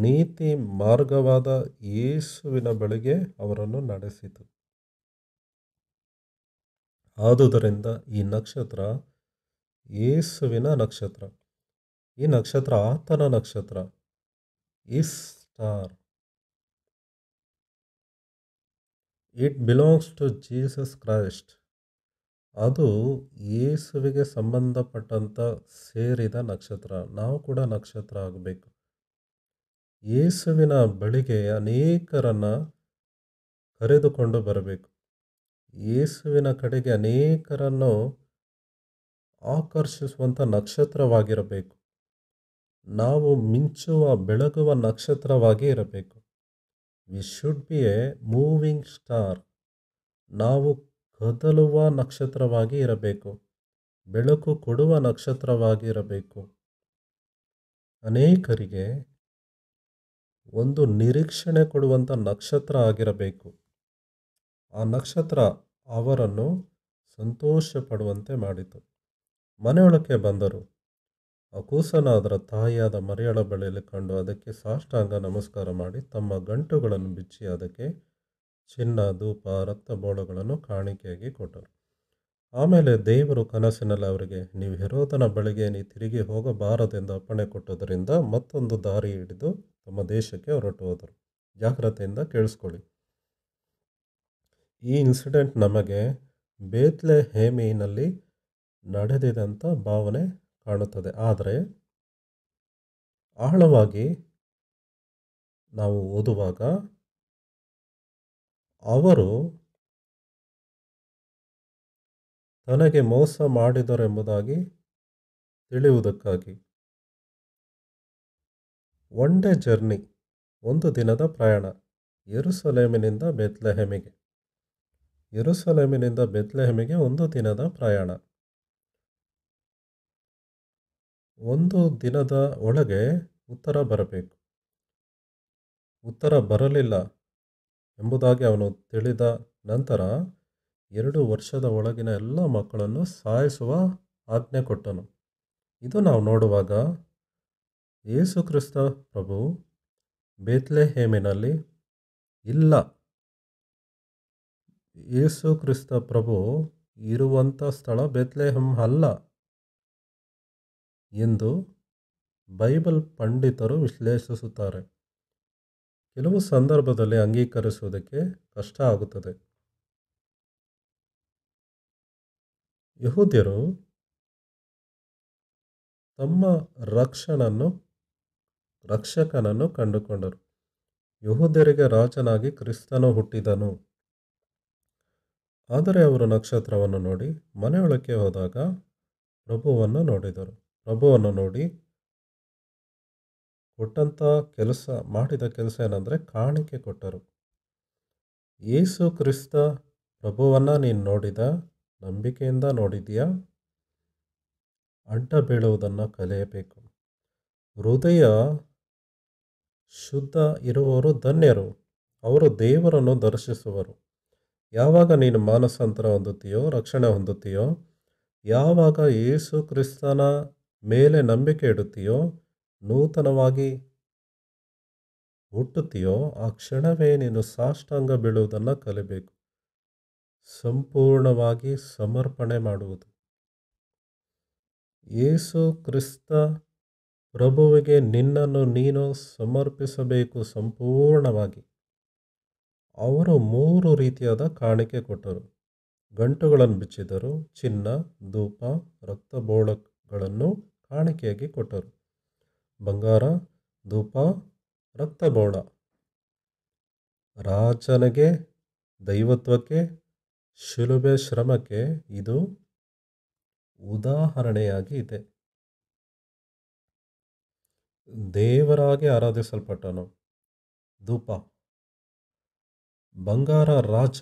ನೀತಿ ಮಾರ್ಗವಾದ ಯೇಸುವಿನ ಬಳಿಗೆ ಅವರನ್ನು ನಡೆಸಿತು ಆದುದರಿಂದ ಈ ನಕ್ಷತ್ರ ಯೇಸುವಿನ ನಕ್ಷತ್ರ ಈ ನಕ್ಷತ್ರ ಆತನ ನಕ್ಷತ್ರ is star it belongs to Jesus Christ ಅದು ಯೇಸುವಿಗೆ ಸಂಬಂಧಪಟ್ಟಂಥ ಸೇರಿದ ನಕ್ಷತ್ರ ನಾವು ಕೂಡ ನಕ್ಷತ್ರ ಆಗಬೇಕು ಯೇಸುವಿನ ಬಳಿಗೆ ಅನೇಕರನ್ನು ಕರೆದುಕೊಂಡು ಬರಬೇಕು ಯೇಸುವಿನ ಕಡೆಗೆ ಅನೇಕರನ್ನು ಆಕರ್ಷಿಸುವಂಥ ನಕ್ಷತ್ರವಾಗಿರಬೇಕು ನಾವು ಮಿಂಚುವ ಬೆಳಗುವ ನಕ್ಷತ್ರವಾಗಿ ಇರಬೇಕು we should be a moving star ನಾವು ಕದಲುವ ನಕ್ಷತ್ರವಾಗಿ ಇರಬೇಕು ಬೆಳಕು ಕೊಡುವ ನಕ್ಷತ್ರವಾಗಿರಬೇಕು ಅನೇಕರಿಗೆ ಒಂದು ನಿರೀಕ್ಷಣೆ ಕೊಡುವಂಥ ನಕ್ಷತ್ರ ಆಗಿರಬೇಕು ಆ ನಕ್ಷತ್ರ ಅವರನ್ನು ಸಂತೋಷಪಡುವಂತೆ ಮಾಡಿತು ಮನೆಯೊಳಕ್ಕೆ ಬಂದರು ಅದರ ತಾಯಿಯಾದ ಮರಿಯಳ ಬಳಿಯಲ್ಲಿ ಕಂಡು ಅದಕ್ಕೆ ಸಾಷ್ಟಾಂಗ ನಮಸ್ಕಾರ ಮಾಡಿ ತಮ್ಮ ಗಂಟುಗಳನ್ನು ಬಿಚ್ಚಿ ಅದಕ್ಕೆ ಚಿನ್ನ ಧೂಪ ರಕ್ತ ಬೋಳುಗಳನ್ನು ಕಾಣಿಕೆಯಾಗಿ ಕೊಟ್ಟರು ಆಮೇಲೆ ದೇವರು ಕನಸಿನಲ್ಲಿ ಅವರಿಗೆ ನೀವು ಹೆರೋದನ ಬಳಿಗೆ ನೀ ತಿರುಗಿ ಹೋಗಬಾರದೆಂದು ಅಪ್ಪಣೆ ಕೊಟ್ಟುದರಿಂದ ಮತ್ತೊಂದು ದಾರಿ ಹಿಡಿದು ತಮ್ಮ ದೇಶಕ್ಕೆ ಹೊರಟು ಹೋದರು ಜಾಗ್ರತೆಯಿಂದ ಕೇಳಿಸ್ಕೊಳ್ಳಿ ಈ ಇನ್ಸಿಡೆಂಟ್ ನಮಗೆ ಬೇತ್ಲೆ ಹೇಮಿನಲ್ಲಿ ನಡೆದಿದಂಥ ಭಾವನೆ ಕಾಣುತ್ತದೆ ಆದರೆ ಆಳವಾಗಿ ನಾವು ಓದುವಾಗ ಅವರು ತನಗೆ ಮೋಸ ಮಾಡಿದರೆಂಬುದಾಗಿ ತಿಳಿಯುವುದಕ್ಕಾಗಿ ಒನ್ ಡೇ ಜರ್ನಿ ಒಂದು ದಿನದ ಪ್ರಯಾಣ ಯರುಸಲೇಮಿನಿಂದ ಬೆತ್ಲೆಹೆಮಿಗೆ ಎರುಸಲೇಮಿನಿಂದ ಬೆತ್ಲೆಹೆಮಿಗೆ ಒಂದು ದಿನದ ಪ್ರಯಾಣ ಒಂದು ದಿನದ ಒಳಗೆ ಉತ್ತರ ಬರಬೇಕು ಉತ್ತರ ಬರಲಿಲ್ಲ ಎಂಬುದಾಗಿ ಅವನು ತಿಳಿದ ನಂತರ ಎರಡು ವರ್ಷದ ಒಳಗಿನ ಎಲ್ಲ ಮಕ್ಕಳನ್ನು ಸಾಯಿಸುವ ಆಜ್ಞೆ ಕೊಟ್ಟನು ಇದು ನಾವು ನೋಡುವಾಗ ಯೇಸುಕ್ರಿಸ್ತ ಪ್ರಭು ಬೇತ್ಲೆಹೇಮಿನಲ್ಲಿ ಇಲ್ಲ ಯೇಸು ಕ್ರಿಸ್ತ ಪ್ರಭು ಇರುವಂಥ ಸ್ಥಳ ಬೆತ್ಲೆಹಂ ಅಲ್ಲ ಎಂದು ಬೈಬಲ್ ಪಂಡಿತರು ವಿಶ್ಲೇಷಿಸುತ್ತಾರೆ ಕೆಲವು ಸಂದರ್ಭದಲ್ಲಿ ಅಂಗೀಕರಿಸುವುದಕ್ಕೆ ಕಷ್ಟ ಆಗುತ್ತದೆ ಯಹೂದ್ಯರು ತಮ್ಮ ರಕ್ಷಣನ್ನು ರಕ್ಷಕನನ್ನು ಕಂಡುಕೊಂಡರು ಯಹೂದ್ಯರಿಗೆ ರಾಜನಾಗಿ ಕ್ರಿಸ್ತನು ಹುಟ್ಟಿದನು ಆದರೆ ಅವರು ನಕ್ಷತ್ರವನ್ನು ನೋಡಿ ಮನೆಯೊಳಕ್ಕೆ ಹೋದಾಗ ಪ್ರಭುವನ್ನು ನೋಡಿದರು ಪ್ರಭುವನ್ನು ನೋಡಿ ಕೊಟ್ಟಂಥ ಕೆಲಸ ಮಾಡಿದ ಕೆಲಸ ಏನಂದರೆ ಕಾಣಿಕೆ ಕೊಟ್ಟರು ಏಸು ಕ್ರಿಸ್ತ ಪ್ರಭುವನ್ನು ನೀನು ನೋಡಿದ ನಂಬಿಕೆಯಿಂದ ನೋಡಿದೆಯಾ ಅಡ್ಡ ಬೀಳುವುದನ್ನು ಕಲಿಯಬೇಕು ಹೃದಯ ಶುದ್ಧ ಇರುವವರು ಧನ್ಯರು ಅವರು ದೇವರನ್ನು ದರ್ಶಿಸುವರು ಯಾವಾಗ ನೀನು ಮಾನಸಾಂತರ ಹೊಂದುತ್ತೀಯೋ ರಕ್ಷಣೆ ಹೊಂದುತ್ತೀಯೋ ಯಾವಾಗ ಯೇಸು ಕ್ರಿಸ್ತನ ಮೇಲೆ ನಂಬಿಕೆ ಇಡುತ್ತೀಯೋ ನೂತನವಾಗಿ ಹುಟ್ಟುತ್ತೀಯೋ ಆ ಕ್ಷಣವೇ ನೀನು ಸಾಷ್ಟಾಂಗ ಬೀಳುವುದನ್ನು ಕಲಿಬೇಕು ಸಂಪೂರ್ಣವಾಗಿ ಸಮರ್ಪಣೆ ಮಾಡುವುದು ಏಸು ಕ್ರಿಸ್ತ ಪ್ರಭುವಿಗೆ ನಿನ್ನನ್ನು ನೀನು ಸಮರ್ಪಿಸಬೇಕು ಸಂಪೂರ್ಣವಾಗಿ ಅವರು ಮೂರು ರೀತಿಯಾದ ಕಾಣಿಕೆ ಕೊಟ್ಟರು ಗಂಟುಗಳನ್ನು ಬಿಚ್ಚಿದರು ಚಿನ್ನ ಧೂಪ ರಕ್ತಬೋಳಗಳನ್ನು ಕಾಣಿಕೆಯಾಗಿ ಕೊಟ್ಟರು ಬಂಗಾರ ಧೂಪ ರಕ್ತಬೋಳ ರಾಜನಿಗೆ ದೈವತ್ವಕ್ಕೆ ಶಿಲುಬೆ ಶ್ರಮಕ್ಕೆ ಇದು ಉದಾಹರಣೆಯಾಗಿ ಇದೆ ದೇವರಾಗಿ ಆರಾಧಿಸಲ್ಪಟ್ಟನು ಧೂಪ ಬಂಗಾರ ರಾಜ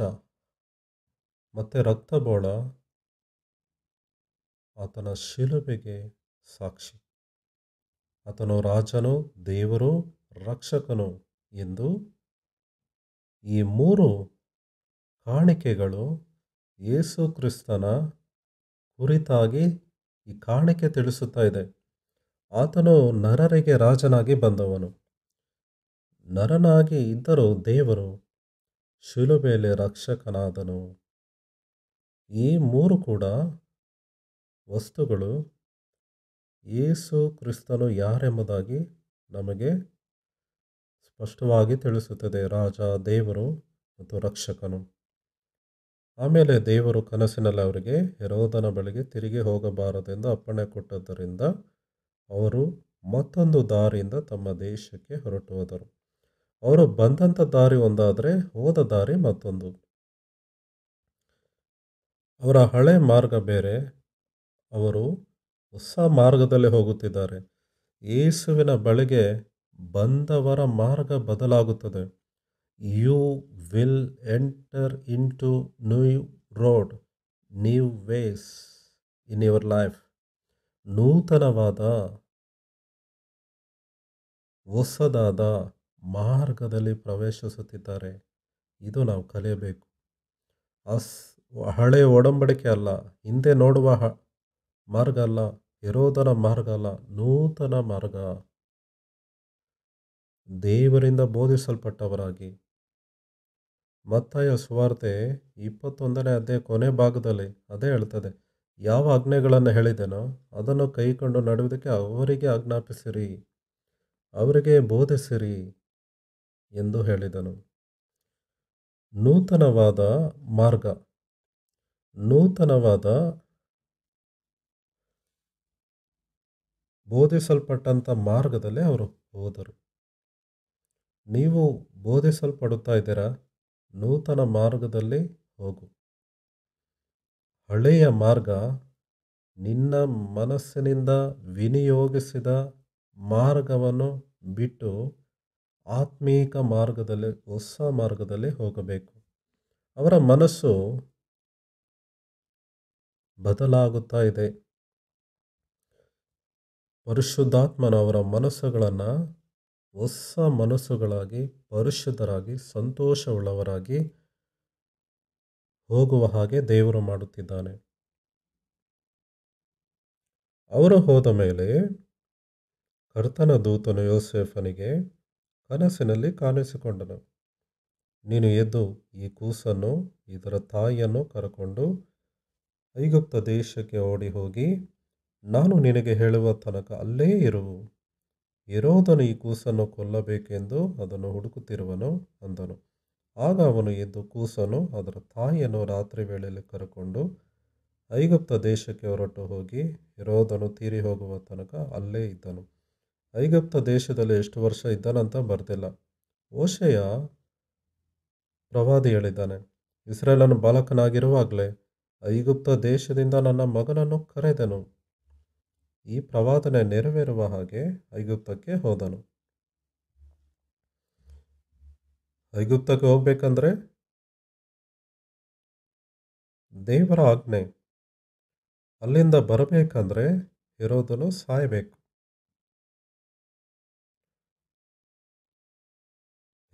ಮತ್ತು ರಕ್ತಬೋಳ ಆತನ ಶಿಲುಬೆಗೆ ಸಾಕ್ಷಿ ಆತನು ರಾಜನು ದೇವರು ರಕ್ಷಕನು ಎಂದು ಈ ಮೂರು ಕಾಣಿಕೆಗಳು ಯೇಸು ಕ್ರಿಸ್ತನ ಕುರಿತಾಗಿ ಈ ಕಾಣಿಕೆ ತಿಳಿಸುತ್ತಾ ಇದೆ ಆತನು ನರರಿಗೆ ರಾಜನಾಗಿ ಬಂದವನು ನರನಾಗಿ ಇದ್ದರೂ ದೇವರು ಶಿಲುಬೆಯಲ್ಲಿ ರಕ್ಷಕನಾದನು ಈ ಮೂರು ಕೂಡ ವಸ್ತುಗಳು ಯೇಸು ಕ್ರಿಸ್ತನು ಯಾರೆಂಬುದಾಗಿ ನಮಗೆ ಸ್ಪಷ್ಟವಾಗಿ ತಿಳಿಸುತ್ತದೆ ರಾಜ ದೇವರು ಮತ್ತು ರಕ್ಷಕನು ಆಮೇಲೆ ದೇವರು ಕನಸಿನಲ್ಲಿ ಅವರಿಗೆ ಹೆರೋದನ ಬಳಿಗೆ ತಿರುಗಿ ಹೋಗಬಾರದೆಂದು ಅಪ್ಪಣೆ ಕೊಟ್ಟದ್ದರಿಂದ ಅವರು ಮತ್ತೊಂದು ದಾರಿಯಿಂದ ತಮ್ಮ ದೇಶಕ್ಕೆ ಹೊರಟು ಹೋದರು ಅವರು ಬಂದಂಥ ದಾರಿ ಒಂದಾದರೆ ಹೋದ ದಾರಿ ಮತ್ತೊಂದು ಅವರ ಹಳೆ ಮಾರ್ಗ ಬೇರೆ ಅವರು ಹೊಸ ಮಾರ್ಗದಲ್ಲಿ ಹೋಗುತ್ತಿದ್ದಾರೆ ಯೇಸುವಿನ ಬಳಿಗೆ ಬಂದವರ ಮಾರ್ಗ ಬದಲಾಗುತ್ತದೆ you will enter into new road new ways in your life ನೂತನವಾದ ಹೊಸದಾದ ಮಾರ್ಗದಲ್ಲಿ ಪ್ರವೇಶಿಸುತ್ತಿದ್ದಾರೆ ಇದು ನಾವು ಕಲಿಯಬೇಕು ಅಸ್ ಹಳೆ ಒಡಂಬಡಿಕೆ ಅಲ್ಲ ಹಿಂದೆ ನೋಡುವ ಹ ಮಾರ್ಗ ಅಲ್ಲ ಇರೋದನ ಮಾರ್ಗ ಅಲ್ಲ ನೂತನ ಮಾರ್ಗ ದೇವರಿಂದ ಬೋಧಿಸಲ್ಪಟ್ಟವರಾಗಿ ಮತ್ತಾಯ ಸುವಾರ್ತೆ ಇಪ್ಪತ್ತೊಂದನೇ ಅದೇ ಕೊನೆ ಭಾಗದಲ್ಲಿ ಅದೇ ಹೇಳ್ತದೆ ಯಾವ ಆಜ್ಞೆಗಳನ್ನು ಹೇಳಿದೆನೋ ಅದನ್ನು ಕೈಕೊಂಡು ನಡುವುದಕ್ಕೆ ಅವರಿಗೆ ಆಜ್ಞಾಪಿಸಿರಿ ಅವರಿಗೆ ಬೋಧಿಸಿರಿ ಎಂದು ಹೇಳಿದನು ನೂತನವಾದ ಮಾರ್ಗ ನೂತನವಾದ ಬೋಧಿಸಲ್ಪಟ್ಟಂಥ ಮಾರ್ಗದಲ್ಲಿ ಅವರು ಹೋದರು ನೀವು ಬೋಧಿಸಲ್ಪಡುತ್ತಾ ಇದ್ದೀರಾ ನೂತನ ಮಾರ್ಗದಲ್ಲಿ ಹೋಗು ಹಳೆಯ ಮಾರ್ಗ ನಿನ್ನ ಮನಸ್ಸಿನಿಂದ ವಿನಿಯೋಗಿಸಿದ ಮಾರ್ಗವನ್ನು ಬಿಟ್ಟು ಆತ್ಮೀಕ ಮಾರ್ಗದಲ್ಲಿ ಹೊಸ ಮಾರ್ಗದಲ್ಲಿ ಹೋಗಬೇಕು ಅವರ ಮನಸ್ಸು ಬದಲಾಗುತ್ತಾ ಇದೆ ಪರಿಶುದ್ಧಾತ್ಮನ ಅವರ ಮನಸ್ಸುಗಳನ್ನು ಹೊಸ ಮನಸ್ಸುಗಳಾಗಿ ಪರಿಶುದ್ಧರಾಗಿ ಸಂತೋಷವುಳ್ಳವರಾಗಿ ಹೋಗುವ ಹಾಗೆ ದೇವರು ಮಾಡುತ್ತಿದ್ದಾನೆ ಅವರು ಹೋದ ಮೇಲೆ ಕರ್ತನ ದೂತನು ಯೋಸೆಫನಿಗೆ ಕನಸಿನಲ್ಲಿ ಕಾಣಿಸಿಕೊಂಡನು ನೀನು ಎದ್ದು ಈ ಕೂಸನ್ನು ಇದರ ತಾಯಿಯನ್ನು ಕರಕೊಂಡು ಐಗುಪ್ತ ದೇಶಕ್ಕೆ ಓಡಿ ಹೋಗಿ ನಾನು ನಿನಗೆ ಹೇಳುವ ತನಕ ಅಲ್ಲೇ ಇರುವು ಇರೋದನು ಈ ಕೂಸನ್ನು ಕೊಲ್ಲಬೇಕೆಂದು ಅದನ್ನು ಹುಡುಕುತ್ತಿರುವನು ಅಂದನು ಆಗ ಅವನು ಎದ್ದು ಕೂಸನು ಅದರ ತಾಯಿಯನ್ನು ರಾತ್ರಿ ವೇಳೆಯಲ್ಲಿ ಕರಕೊಂಡು ಐಗುಪ್ತ ದೇಶಕ್ಕೆ ಹೊರಟು ಹೋಗಿ ಇರೋದನು ತೀರಿ ಹೋಗುವ ತನಕ ಅಲ್ಲೇ ಇದ್ದನು ಐಗುಪ್ತ ದೇಶದಲ್ಲಿ ಎಷ್ಟು ವರ್ಷ ಇದ್ದಾನಂತ ಬರ್ತಿಲ್ಲ ಓಶೆಯ ಪ್ರವಾದಿ ಹೇಳಿದ್ದಾನೆ ಇಸ್ರೇಲನ್ನು ಬಾಲಕನಾಗಿರುವಾಗಲೇ ಐಗುಪ್ತ ದೇಶದಿಂದ ನನ್ನ ಮಗನನ್ನು ಕರೆದನು ಈ ಪ್ರವಾದನೆ ನೆರವೇರುವ ಹಾಗೆ ಐಗುಪ್ತಕ್ಕೆ ಹೋದನು ಐಗುಪ್ತಕ್ಕೆ ಹೋಗ್ಬೇಕಂದ್ರೆ ದೇವರ ಆಜ್ಞೆ ಅಲ್ಲಿಂದ ಬರಬೇಕಂದ್ರೆ ಇರೋದನ್ನು ಸಾಯಬೇಕು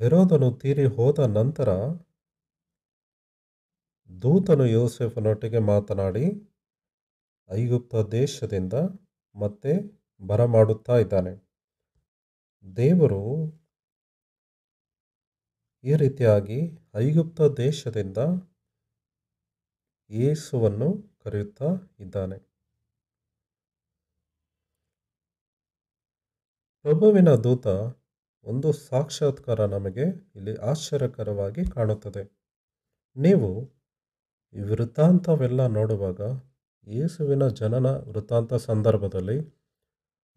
ಹೆರೋದನು ತೀರಿ ಹೋದ ನಂತರ ದೂತನು ಯೋಸೆಫನೊಟ್ಟಿಗೆ ಮಾತನಾಡಿ ಐಗುಪ್ತ ದೇಶದಿಂದ ಮತ್ತೆ ಬರಮಾಡುತ್ತಾ ಇದ್ದಾನೆ ದೇವರು ಈ ರೀತಿಯಾಗಿ ಐಗುಪ್ತ ದೇಶದಿಂದ ಯೇಸುವನ್ನು ಕರೆಯುತ್ತಾ ಇದ್ದಾನೆ ಪ್ರಭುವಿನ ದೂತ ಒಂದು ಸಾಕ್ಷಾತ್ಕಾರ ನಮಗೆ ಇಲ್ಲಿ ಆಶ್ಚರ್ಯಕರವಾಗಿ ಕಾಣುತ್ತದೆ ನೀವು ಈ ವೃತ್ತಾಂತವೆಲ್ಲ ನೋಡುವಾಗ ಯೇಸುವಿನ ಜನನ ವೃತ್ತಾಂತ ಸಂದರ್ಭದಲ್ಲಿ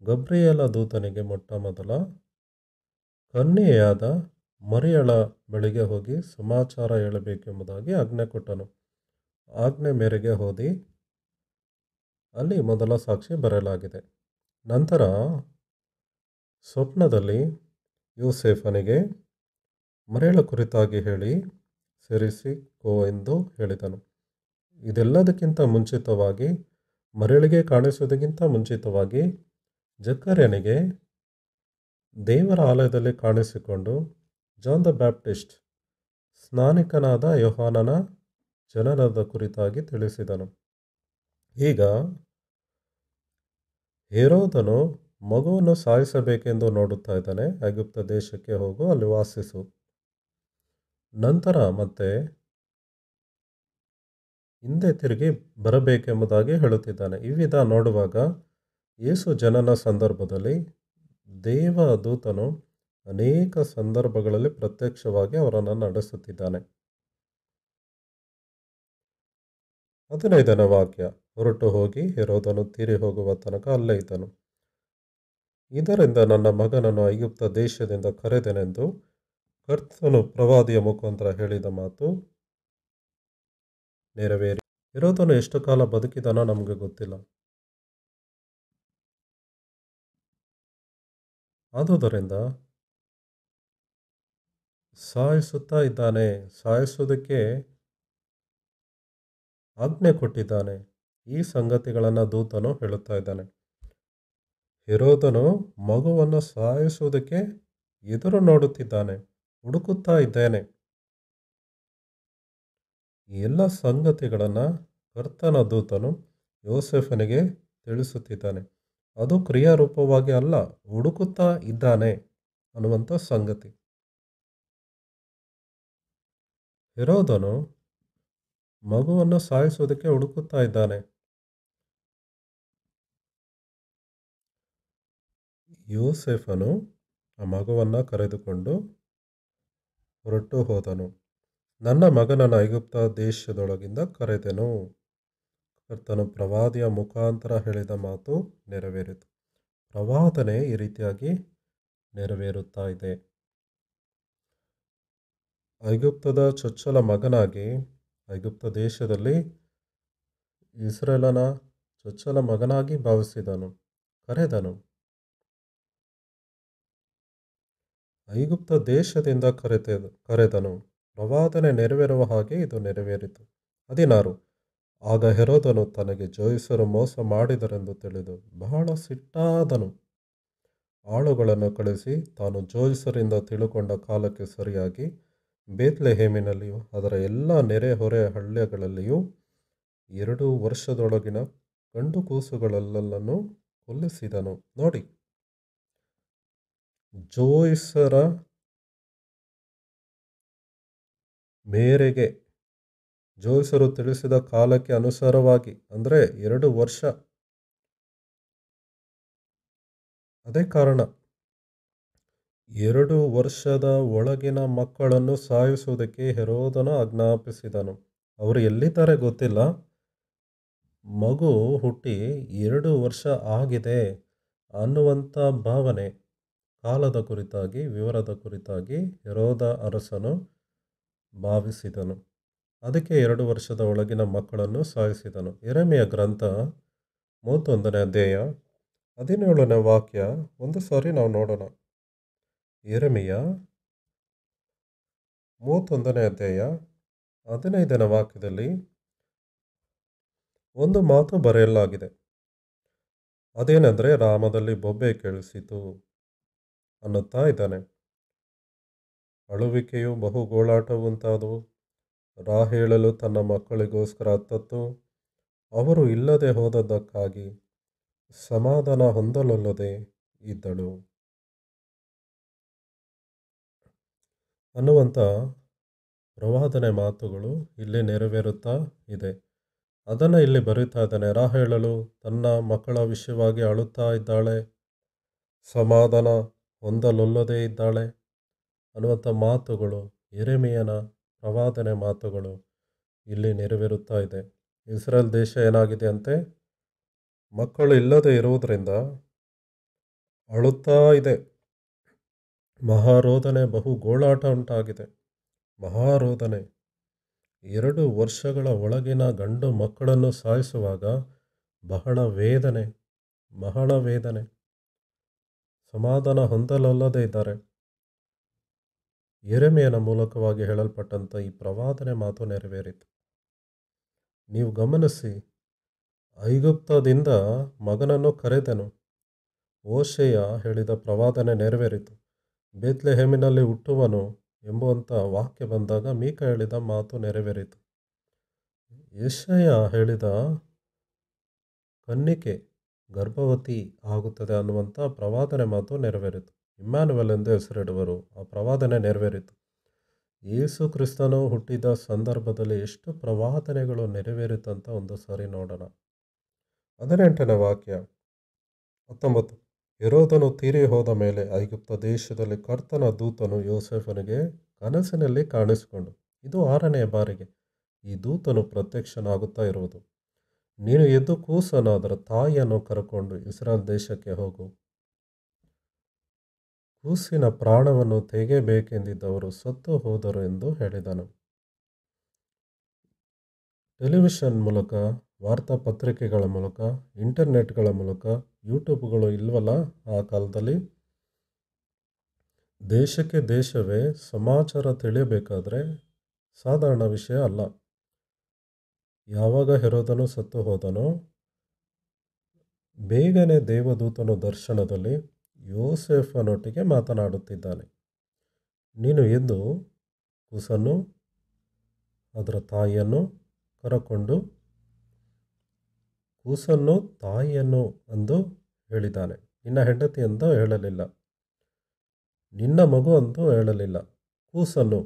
ಗಬ್ರಿಯಲ ದೂತನಿಗೆ ಮೊಟ್ಟ ಮೊದಲ ಕನ್ಯೆಯಾದ ಮರಿಯಳ ಬಳಿಗೆ ಹೋಗಿ ಸಮಾಚಾರ ಹೇಳಬೇಕೆಂಬುದಾಗಿ ಆಜ್ಞೆ ಕೊಟ್ಟನು ಆಜ್ಞೆ ಮೇರೆಗೆ ಹೋದಿ ಅಲ್ಲಿ ಮೊದಲ ಸಾಕ್ಷಿ ಬರೆಯಲಾಗಿದೆ ನಂತರ ಸ್ವಪ್ನದಲ್ಲಿ ಯೂಸೇಫನಿಗೆ ಮರೆಯಳ ಕುರಿತಾಗಿ ಹೇಳಿ ಕೋ ಎಂದು ಹೇಳಿದನು ಇದೆಲ್ಲದಕ್ಕಿಂತ ಮುಂಚಿತವಾಗಿ ಮರಳಿಗೆ ಕಾಣಿಸುವುದಕ್ಕಿಂತ ಮುಂಚಿತವಾಗಿ ಜಕ್ಕರ್ಯನಿಗೆ ದೇವರ ಆಲಯದಲ್ಲಿ ಕಾಣಿಸಿಕೊಂಡು ಜಾನ್ ದ ಬ್ಯಾಪ್ಟಿಸ್ಟ್ ಸ್ನಾನಿಕನಾದ ಯೋಹಾನನ ಜನನದ ಕುರಿತಾಗಿ ತಿಳಿಸಿದನು ಈಗ ಹೇರೋದನು ಮಗುವನ್ನು ಸಾಯಿಸಬೇಕೆಂದು ನೋಡುತ್ತಾ ಇದ್ದಾನೆ ಐಗುಪ್ತ ದೇಶಕ್ಕೆ ಹೋಗು ಅಲ್ಲಿ ವಾಸಿಸು ನಂತರ ಮತ್ತೆ ಹಿಂದೆ ತಿರುಗಿ ಬರಬೇಕೆಂಬುದಾಗಿ ಹೇಳುತ್ತಿದ್ದಾನೆ ಈ ವಿಧ ನೋಡುವಾಗ ಯೇಸು ಜನನ ಸಂದರ್ಭದಲ್ಲಿ ದೇವ ದೂತನು ಅನೇಕ ಸಂದರ್ಭಗಳಲ್ಲಿ ಪ್ರತ್ಯಕ್ಷವಾಗಿ ಅವರನ್ನು ನಡೆಸುತ್ತಿದ್ದಾನೆ ಹದಿನೈದನೇ ವಾಕ್ಯ ಹೊರಟು ಹೋಗಿ ಇರೋದನ್ನು ತೀರಿ ಹೋಗುವ ತನಕ ಅಲ್ಲೇ ಇದ್ದನು ಇದರಿಂದ ನನ್ನ ಮಗನನ್ನು ಐಗುಪ್ತ ದೇಶದಿಂದ ಕರೆದೆನೆಂದು ಕರ್ತನು ಪ್ರವಾದಿಯ ಮುಖಾಂತರ ಹೇಳಿದ ಮಾತು ನೆರವೇರಿ ಇರೋದನ್ನು ಎಷ್ಟು ಕಾಲ ಬದುಕಿದನೋ ನಮಗೆ ಗೊತ್ತಿಲ್ಲ ಆದುದರಿಂದ ಸಾಯಿಸುತ್ತಾ ಇದ್ದಾನೆ ಸಾಯಿಸೋದಕ್ಕೆ ಆಜ್ಞೆ ಕೊಟ್ಟಿದ್ದಾನೆ ಈ ಸಂಗತಿಗಳನ್ನು ದೂತನು ಹೇಳುತ್ತಾ ಇದ್ದಾನೆ ಹಿರೋಧನು ಮಗುವನ್ನು ಸಾಯಿಸುವುದಕ್ಕೆ ಎದುರು ನೋಡುತ್ತಿದ್ದಾನೆ ಹುಡುಕುತ್ತಾ ಇದ್ದೇನೆ ಎಲ್ಲ ಸಂಗತಿಗಳನ್ನು ಕರ್ತನ ದೂತನು ಯೋಸೆಫನಿಗೆ ತಿಳಿಸುತ್ತಿದ್ದಾನೆ ಅದು ಕ್ರಿಯಾರೂಪವಾಗಿ ಅಲ್ಲ ಹುಡುಕುತ್ತಾ ಇದ್ದಾನೆ ಅನ್ನುವಂಥ ಸಂಗತಿ ಹಿರೋಧನು ಮಗುವನ್ನು ಸಾಯಿಸುವುದಕ್ಕೆ ಹುಡುಕುತ್ತಾ ಇದ್ದಾನೆ ಯೂಸೆಫನು ಆ ಮಗುವನ್ನು ಕರೆದುಕೊಂಡು ಹೊರಟು ಹೋದನು ನನ್ನ ಮಗನನ್ನು ಐಗುಪ್ತ ದೇಶದೊಳಗಿಂದ ಕರೆದೆನು ಕರ್ತನು ಪ್ರವಾದಿಯ ಮುಖಾಂತರ ಹೇಳಿದ ಮಾತು ನೆರವೇರಿತು ಪ್ರವಾದನೆ ಈ ರೀತಿಯಾಗಿ ನೆರವೇರುತ್ತಾ ಇದೆ ಐಗುಪ್ತದ ಚೊಚ್ಚಲ ಮಗನಾಗಿ ಐಗುಪ್ತ ದೇಶದಲ್ಲಿ ಇಸ್ರೇಲನ ಚೊಚ್ಚಲ ಮಗನಾಗಿ ಭಾವಿಸಿದನು ಕರೆದನು ಐಗುಪ್ತ ದೇಶದಿಂದ ಕರೆತೆ ಕರೆದನು ಪ್ರವಾದನೆ ನೆರವೇರುವ ಹಾಗೆ ಇದು ನೆರವೇರಿತು ಹದಿನಾರು ಆಗ ಹೆರೋದನು ತನಗೆ ಜೋಯಿಸರು ಮೋಸ ಮಾಡಿದರೆಂದು ತಿಳಿದು ಬಹಳ ಸಿಟ್ಟಾದನು ಆಳುಗಳನ್ನು ಕಳಿಸಿ ತಾನು ಜೋಯಿಸರಿಂದ ತಿಳುಕೊಂಡ ಕಾಲಕ್ಕೆ ಸರಿಯಾಗಿ ಹೇಮಿನಲ್ಲಿಯೂ ಅದರ ಎಲ್ಲ ನೆರೆಹೊರೆ ಹಳ್ಳಿಗಳಲ್ಲಿಯೂ ಎರಡು ವರ್ಷದೊಳಗಿನ ಗಂಡು ಕೊಲ್ಲಿಸಿದನು ನೋಡಿ ಜೋಯಿಸರ ಮೇರೆಗೆ ಜೋಯಿಸರು ತಿಳಿಸಿದ ಕಾಲಕ್ಕೆ ಅನುಸಾರವಾಗಿ ಅಂದರೆ ಎರಡು ವರ್ಷ ಅದೇ ಕಾರಣ ಎರಡು ವರ್ಷದ ಒಳಗಿನ ಮಕ್ಕಳನ್ನು ಸಾಯಿಸುವುದಕ್ಕೆ ಹೆರೋದನ ಆಜ್ಞಾಪಿಸಿದನು ಅವರು ಎಲ್ಲಿದ್ದಾರೆ ಗೊತ್ತಿಲ್ಲ ಮಗು ಹುಟ್ಟಿ ಎರಡು ವರ್ಷ ಆಗಿದೆ ಅನ್ನುವಂಥ ಭಾವನೆ ಕಾಲದ ಕುರಿತಾಗಿ ವಿವರದ ಕುರಿತಾಗಿ ಹೆರೋದ ಅರಸನು ಭಾವಿಸಿದನು ಅದಕ್ಕೆ ಎರಡು ವರ್ಷದ ಒಳಗಿನ ಮಕ್ಕಳನ್ನು ಸಾಯಿಸಿದನು ಎರಮೆಯ ಗ್ರಂಥ ಮೂವತ್ತೊಂದನೇ ಅಧ್ಯಾಯ ಹದಿನೇಳನೇ ವಾಕ್ಯ ಒಂದು ಸಾರಿ ನಾವು ನೋಡೋಣ ಎರಮೆಯ ಮೂವತ್ತೊಂದನೇ ಅಧ್ಯಾಯ ಹದಿನೈದನೇ ವಾಕ್ಯದಲ್ಲಿ ಒಂದು ಮಾತು ಬರೆಯಲಾಗಿದೆ ಅದೇನೆಂದರೆ ರಾಮದಲ್ಲಿ ಬೊಬ್ಬೆ ಕೇಳಿಸಿತು ಅನ್ನುತ್ತಾ ಇದ್ದಾನೆ ಅಳುವಿಕೆಯು ಬಹು ಉಂಟಾದವು ರಾ ಹೇಳಲು ತನ್ನ ಮಕ್ಕಳಿಗೋಸ್ಕರ ಅತ್ತತ್ತು ಅವರು ಇಲ್ಲದೆ ಹೋದದ್ದಕ್ಕಾಗಿ ಸಮಾಧಾನ ಹೊಂದಲೊಲ್ಲದೆ ಇದ್ದಳು ಅನ್ನುವಂಥ ಪ್ರವಾದನೆ ಮಾತುಗಳು ಇಲ್ಲಿ ನೆರವೇರುತ್ತಾ ಇದೆ ಅದನ್ನು ಇಲ್ಲಿ ಬರೀತಾ ಇದ್ದಾನೆ ರಾ ಹೇಳಲು ತನ್ನ ಮಕ್ಕಳ ವಿಷಯವಾಗಿ ಅಳುತ್ತಾ ಇದ್ದಾಳೆ ಸಮಾಧಾನ ಹೊಂದಲೊಲ್ಲದೆ ಇದ್ದಾಳೆ ಅನ್ನುವಂಥ ಮಾತುಗಳು ಎರೆಮೆಯನ ಪ್ರವಾದನೆ ಮಾತುಗಳು ಇಲ್ಲಿ ನೆರವೇರುತ್ತಾ ಇದೆ ಇಸ್ರೇಲ್ ದೇಶ ಏನಾಗಿದೆ ಅಂತೆ ಮಕ್ಕಳು ಇಲ್ಲದೆ ಇರುವುದರಿಂದ ಅಳುತ್ತಾ ಇದೆ ಮಹಾರೋಧನೆ ಬಹು ಗೋಳಾಟ ಉಂಟಾಗಿದೆ ಮಹಾರೋಧನೆ ಎರಡು ವರ್ಷಗಳ ಒಳಗಿನ ಗಂಡು ಮಕ್ಕಳನ್ನು ಸಾಯಿಸುವಾಗ ಬಹಳ ವೇದನೆ ಬಹಳ ವೇದನೆ ಸಮಾಧಾನ ಹೊಂದಲಲ್ಲದೇ ಇದ್ದಾರೆ ಎರೆಮೆಯನ ಮೂಲಕವಾಗಿ ಹೇಳಲ್ಪಟ್ಟಂಥ ಈ ಪ್ರವಾದನೆ ಮಾತು ನೆರವೇರಿತು ನೀವು ಗಮನಿಸಿ ಐಗುಪ್ತದಿಂದ ಮಗನನ್ನು ಕರೆದೆನು ಓಶೆಯ ಹೇಳಿದ ಪ್ರವಾದನೆ ನೆರವೇರಿತು ಬೇತ್ಲೆಹೆಮಿನಲ್ಲಿ ಹುಟ್ಟುವನು ಎಂಬುವಂಥ ವಾಕ್ಯ ಬಂದಾಗ ಮೀಕ ಹೇಳಿದ ಮಾತು ನೆರವೇರಿತು ಯಶಯ ಹೇಳಿದ ಕನ್ನಿಕೆ ಗರ್ಭವತಿ ಆಗುತ್ತದೆ ಅನ್ನುವಂಥ ಪ್ರವಾದನೆ ಮಾತು ನೆರವೇರಿತು ಇಮ್ಯಾನುವೆಲ್ ಎಂದು ಹೆಸರಿಡುವರು ಆ ಪ್ರವಾದನೆ ನೆರವೇರಿತು ಯೇಸು ಕ್ರಿಸ್ತನು ಹುಟ್ಟಿದ ಸಂದರ್ಭದಲ್ಲಿ ಎಷ್ಟು ಪ್ರವಾದನೆಗಳು ನೆರವೇರಿತಂತ ಒಂದು ಸಾರಿ ನೋಡೋಣ ಹದಿನೆಂಟನೇ ವಾಕ್ಯ ಹತ್ತೊಂಬತ್ತು ಇರೋದನು ತೀರಿ ಹೋದ ಮೇಲೆ ಐಗುಪ್ತ ದೇಶದಲ್ಲಿ ಕರ್ತನ ದೂತನು ಯೋಸೆಫನಿಗೆ ಕನಸಿನಲ್ಲಿ ಕಾಣಿಸಿಕೊಂಡು ಇದು ಆರನೆಯ ಬಾರಿಗೆ ಈ ದೂತನು ಪ್ರತ್ಯಕ್ಷನಾಗುತ್ತಾ ಇರುವುದು ನೀನು ಎದ್ದು ಕೂಸನಾದರೂ ತಾಯಿಯನ್ನು ಕರ್ಕೊಂಡು ಇಸ್ರಾಲ್ ದೇಶಕ್ಕೆ ಹೋಗು ಕೂಸಿನ ಪ್ರಾಣವನ್ನು ತೆಗೆಯಬೇಕೆಂದಿದ್ದವರು ಸತ್ತು ಹೋದರು ಎಂದು ಹೇಳಿದನು ಟೆಲಿವಿಷನ್ ಮೂಲಕ ವಾರ್ತಾಪತ್ರಿಕೆಗಳ ಮೂಲಕ ಇಂಟರ್ನೆಟ್ಗಳ ಮೂಲಕ ಯೂಟ್ಯೂಬ್ಗಳು ಇಲ್ವಲ್ಲ ಆ ಕಾಲದಲ್ಲಿ ದೇಶಕ್ಕೆ ದೇಶವೇ ಸಮಾಚಾರ ತಿಳಿಯಬೇಕಾದ್ರೆ ಸಾಧಾರಣ ವಿಷಯ ಅಲ್ಲ ಯಾವಾಗ ಹೆರೋದನು ಸತ್ತು ಹೋದನೋ ಬೇಗನೆ ದೇವದೂತನು ದರ್ಶನದಲ್ಲಿ ಯೋಸೆಫನೊಟ್ಟಿಗೆ ಮಾತನಾಡುತ್ತಿದ್ದಾನೆ ನೀನು ಎದ್ದು ಕೂಸನ್ನು ಅದರ ತಾಯಿಯನ್ನು ಕರಕೊಂಡು ಕೂಸನ್ನು ತಾಯಿಯನ್ನು ಎಂದು ಹೇಳಿದ್ದಾನೆ ನಿನ್ನ ಹೆಂಡತಿ ಎಂದು ಹೇಳಲಿಲ್ಲ ನಿನ್ನ ಮಗು ಅಂತೂ ಹೇಳಲಿಲ್ಲ ಕೂಸನ್ನು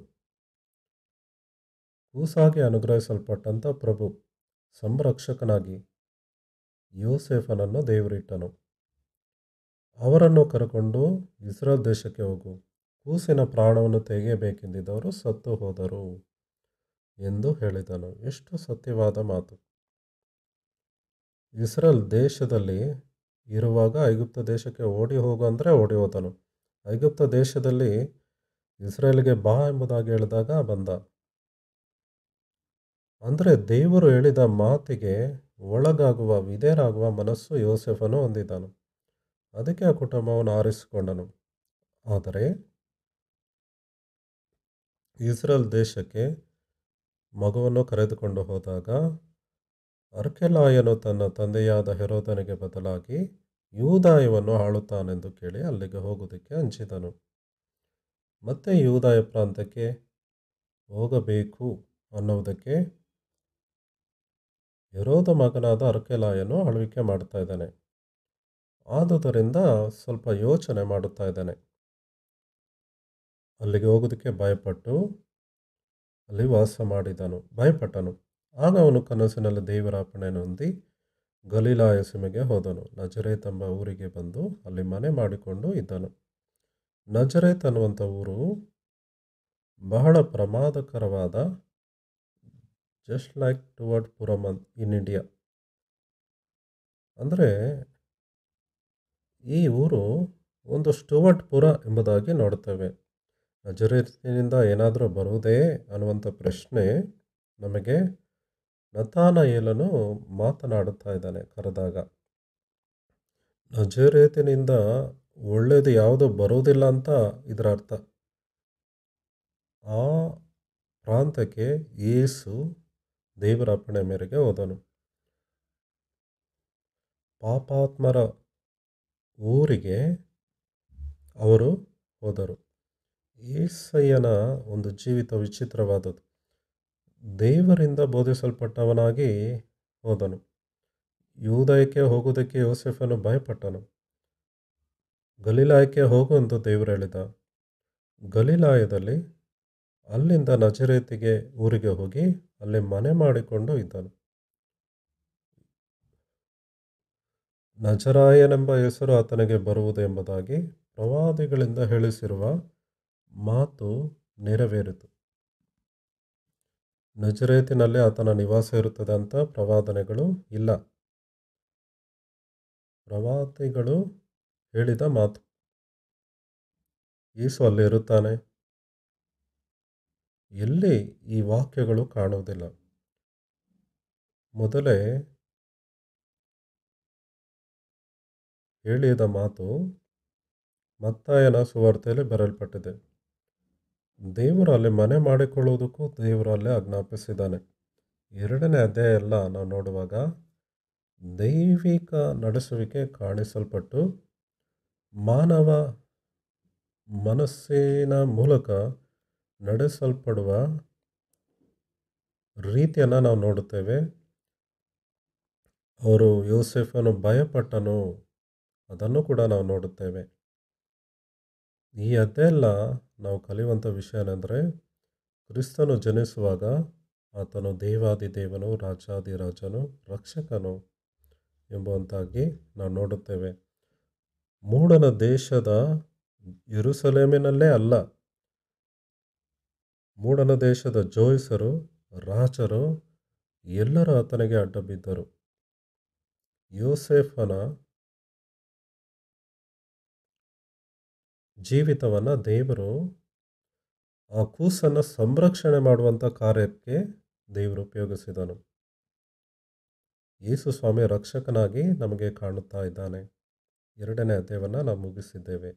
ಕೂಸಾಗಿ ಅನುಗ್ರಹಿಸಲ್ಪಟ್ಟಂಥ ಪ್ರಭು ಸಂರಕ್ಷಕನಾಗಿ ಯೋಸೇಫನನ್ನು ದೇವರಿಟ್ಟನು ಅವರನ್ನು ಕರೆಕೊಂಡು ಇಸ್ರೇಲ್ ದೇಶಕ್ಕೆ ಹೋಗು ಕೂಸಿನ ಪ್ರಾಣವನ್ನು ತೆಗೆಯಬೇಕೆಂದಿದ್ದವರು ಸತ್ತು ಹೋದರು ಎಂದು ಹೇಳಿದನು ಎಷ್ಟು ಸತ್ಯವಾದ ಮಾತು ಇಸ್ರೇಲ್ ದೇಶದಲ್ಲಿ ಇರುವಾಗ ಐಗುಪ್ತ ದೇಶಕ್ಕೆ ಓಡಿ ಹೋಗು ಅಂದರೆ ಓಡಿ ಹೋದನು ಐಗುಪ್ತ ದೇಶದಲ್ಲಿ ಇಸ್ರೇಲ್ಗೆ ಬಾ ಎಂಬುದಾಗಿ ಹೇಳಿದಾಗ ಬಂದ ಅಂದರೆ ದೇವರು ಹೇಳಿದ ಮಾತಿಗೆ ಒಳಗಾಗುವ ವಿಧೇರಾಗುವ ಮನಸ್ಸು ಯೋಸೆಫನು ಹೊಂದಿದ್ದನು ಅದಕ್ಕೆ ಆ ಕುಟುಂಬವನ್ನು ಆರಿಸಿಕೊಂಡನು ಆದರೆ ಇಸ್ರೇಲ್ ದೇಶಕ್ಕೆ ಮಗುವನ್ನು ಕರೆದುಕೊಂಡು ಹೋದಾಗ ಅರ್ಕೆಲಾಯನು ತನ್ನ ತಂದೆಯಾದ ಹೆರೋದನಿಗೆ ಬದಲಾಗಿ ಯೂದಾಯವನ್ನು ಆಳುತ್ತಾನೆಂದು ಕೇಳಿ ಅಲ್ಲಿಗೆ ಹೋಗೋದಕ್ಕೆ ಹಂಚಿದನು ಮತ್ತೆ ಯೂದಾಯ ಪ್ರಾಂತಕ್ಕೆ ಹೋಗಬೇಕು ಅನ್ನುವುದಕ್ಕೆ ಯರೋದ ಮಗನಾದ ಅರ್ಕೆಲಾಯನು ಆಳ್ವಿಕೆ ಮಾಡ್ತಾ ಇದ್ದಾನೆ ಆದುದರಿಂದ ಸ್ವಲ್ಪ ಯೋಚನೆ ಮಾಡುತ್ತಾ ಇದ್ದಾನೆ ಅಲ್ಲಿಗೆ ಹೋಗೋದಕ್ಕೆ ಭಯಪಟ್ಟು ಅಲ್ಲಿ ವಾಸ ಮಾಡಿದನು ಭಯಪಟ್ಟನು ಆಗ ಅವನು ಕನಸಿನಲ್ಲಿ ದೇವರಾಪಣೆ ನೊಂದಿ ಗಲೀಲಾಯ ಸೀಮೆಗೆ ಹೋದನು ನಜರೇತ್ ಎಂಬ ಊರಿಗೆ ಬಂದು ಅಲ್ಲಿ ಮನೆ ಮಾಡಿಕೊಂಡು ಇದ್ದನು ನಜರೇತ್ ಅನ್ನುವಂಥ ಊರು ಬಹಳ ಪ್ರಮಾದಕರವಾದ ಜಸ್ಟ್ ಲೈಕ್ ಟುವರ್ಡ್ ಪುರಮನ್ ಇನ್ ಇಂಡಿಯಾ ಅಂದರೆ ಈ ಊರು ಒಂದು ಸ್ಟುವರ್ಟ್ ಪುರ ಎಂಬುದಾಗಿ ನೋಡ್ತೇವೆ ನಜರೇತಿನಿಂದ ಏನಾದರೂ ಬರುವುದೇ ಅನ್ನುವಂಥ ಪ್ರಶ್ನೆ ನಮಗೆ ಏಲನು ಮಾತನಾಡುತ್ತಾ ಇದ್ದಾನೆ ಕರೆದಾಗ ನಜರೇತಿನಿಂದ ಒಳ್ಳೆಯದು ಯಾವುದು ಬರುವುದಿಲ್ಲ ಅಂತ ಇದರ ಅರ್ಥ ಆ ಪ್ರಾಂತಕ್ಕೆ ಏಸು ದೇವರ ಅಪ್ಪಣೆ ಮೇರೆಗೆ ಹೋದನು ಪಾಪಾತ್ಮರ ಊರಿಗೆ ಅವರು ಹೋದರು ಏಸಯ್ಯನ ಒಂದು ಜೀವಿತ ವಿಚಿತ್ರವಾದದ್ದು ದೇವರಿಂದ ಬೋಧಿಸಲ್ಪಟ್ಟವನಾಗಿ ಹೋದನು ಯೂದಯಕ್ಕೆ ಹೋಗುವುದಕ್ಕೆ ಯೋಸೆಫನು ಭಯಪಟ್ಟನು ಗಲೀಲಾಯಕ್ಕೆ ಹೋಗು ಎಂದು ದೇವರು ಹೇಳಿದ ಗಲೀಲಾಯದಲ್ಲಿ ಅಲ್ಲಿಂದ ನಜರೇತಿಗೆ ಊರಿಗೆ ಹೋಗಿ ಅಲ್ಲಿ ಮನೆ ಮಾಡಿಕೊಂಡು ಇದ್ದನು ನಜರಾಯನೆಂಬ ಹೆಸರು ಆತನಿಗೆ ಬರುವುದು ಎಂಬುದಾಗಿ ಪ್ರವಾದಿಗಳಿಂದ ಹೇಳಿಸಿರುವ ಮಾತು ನೆರವೇರಿತು ನಜರೇತಿನಲ್ಲಿ ಆತನ ನಿವಾಸ ಇರುತ್ತದೆ ಅಂತ ಪ್ರವಾದನೆಗಳು ಇಲ್ಲ ಪ್ರವಾದಿಗಳು ಹೇಳಿದ ಮಾತು ಈಸು ಅಲ್ಲಿ ಇರುತ್ತಾನೆ ಎಲ್ಲಿ ಈ ವಾಕ್ಯಗಳು ಕಾಣುವುದಿಲ್ಲ ಮೊದಲೇ ಹೇಳಿದ ಮಾತು ಮತ್ತಾಯನ ಸುವಾರ್ತೆಯಲ್ಲಿ ಬರಲ್ಪಟ್ಟಿದೆ ದೇವರು ಅಲ್ಲಿ ಮನೆ ಮಾಡಿಕೊಳ್ಳುವುದಕ್ಕೂ ದೇವರು ಅಲ್ಲಿ ಆಜ್ಞಾಪಿಸಿದ್ದಾನೆ ಎರಡನೇ ಅಧ್ಯಾಯ ಎಲ್ಲ ನಾವು ನೋಡುವಾಗ ದೈವಿಕ ನಡೆಸುವಿಕೆ ಕಾಣಿಸಲ್ಪಟ್ಟು ಮಾನವ ಮನಸ್ಸಿನ ಮೂಲಕ ನಡೆಸಲ್ಪಡುವ ರೀತಿಯನ್ನು ನಾವು ನೋಡುತ್ತೇವೆ ಅವರು ಯೋಸೆಫನು ಭಯಪಟ್ಟನು ಅದನ್ನು ಕೂಡ ನಾವು ನೋಡುತ್ತೇವೆ ಈ ಅದೆಲ್ಲ ನಾವು ಕಲಿಯುವಂಥ ವಿಷಯ ಏನಂದರೆ ಕ್ರಿಸ್ತನು ಜನಿಸುವಾಗ ಆತನು ದೇವಾದಿ ದೇವನು ರಾಜಾದಿ ರಾಜನು ರಕ್ಷಕನು ಎಂಬುವಂತಾಗಿ ನಾವು ನೋಡುತ್ತೇವೆ ಮೂಡನ ದೇಶದ ಯರುಸಲೇಮಿನಲ್ಲೇ ಅಲ್ಲ ದೇಶದ ಜೋಯಿಸರು ರಾಜರು ಎಲ್ಲರೂ ಆತನಿಗೆ ಅಡ್ಡ ಬಿದ್ದರು ಜೀವಿತವನ್ನು ದೇವರು ಆ ಕೂಸನ್ನು ಸಂರಕ್ಷಣೆ ಮಾಡುವಂಥ ಕಾರ್ಯಕ್ಕೆ ದೇವರು ಉಪಯೋಗಿಸಿದನು ಯೇಸು ಸ್ವಾಮಿ ರಕ್ಷಕನಾಗಿ ನಮಗೆ ಕಾಣುತ್ತಾ ಇದ್ದಾನೆ ಎರಡನೇ ಅಧ್ಯಾಯವನ್ನು ನಾವು ಮುಗಿಸಿದ್ದೇವೆ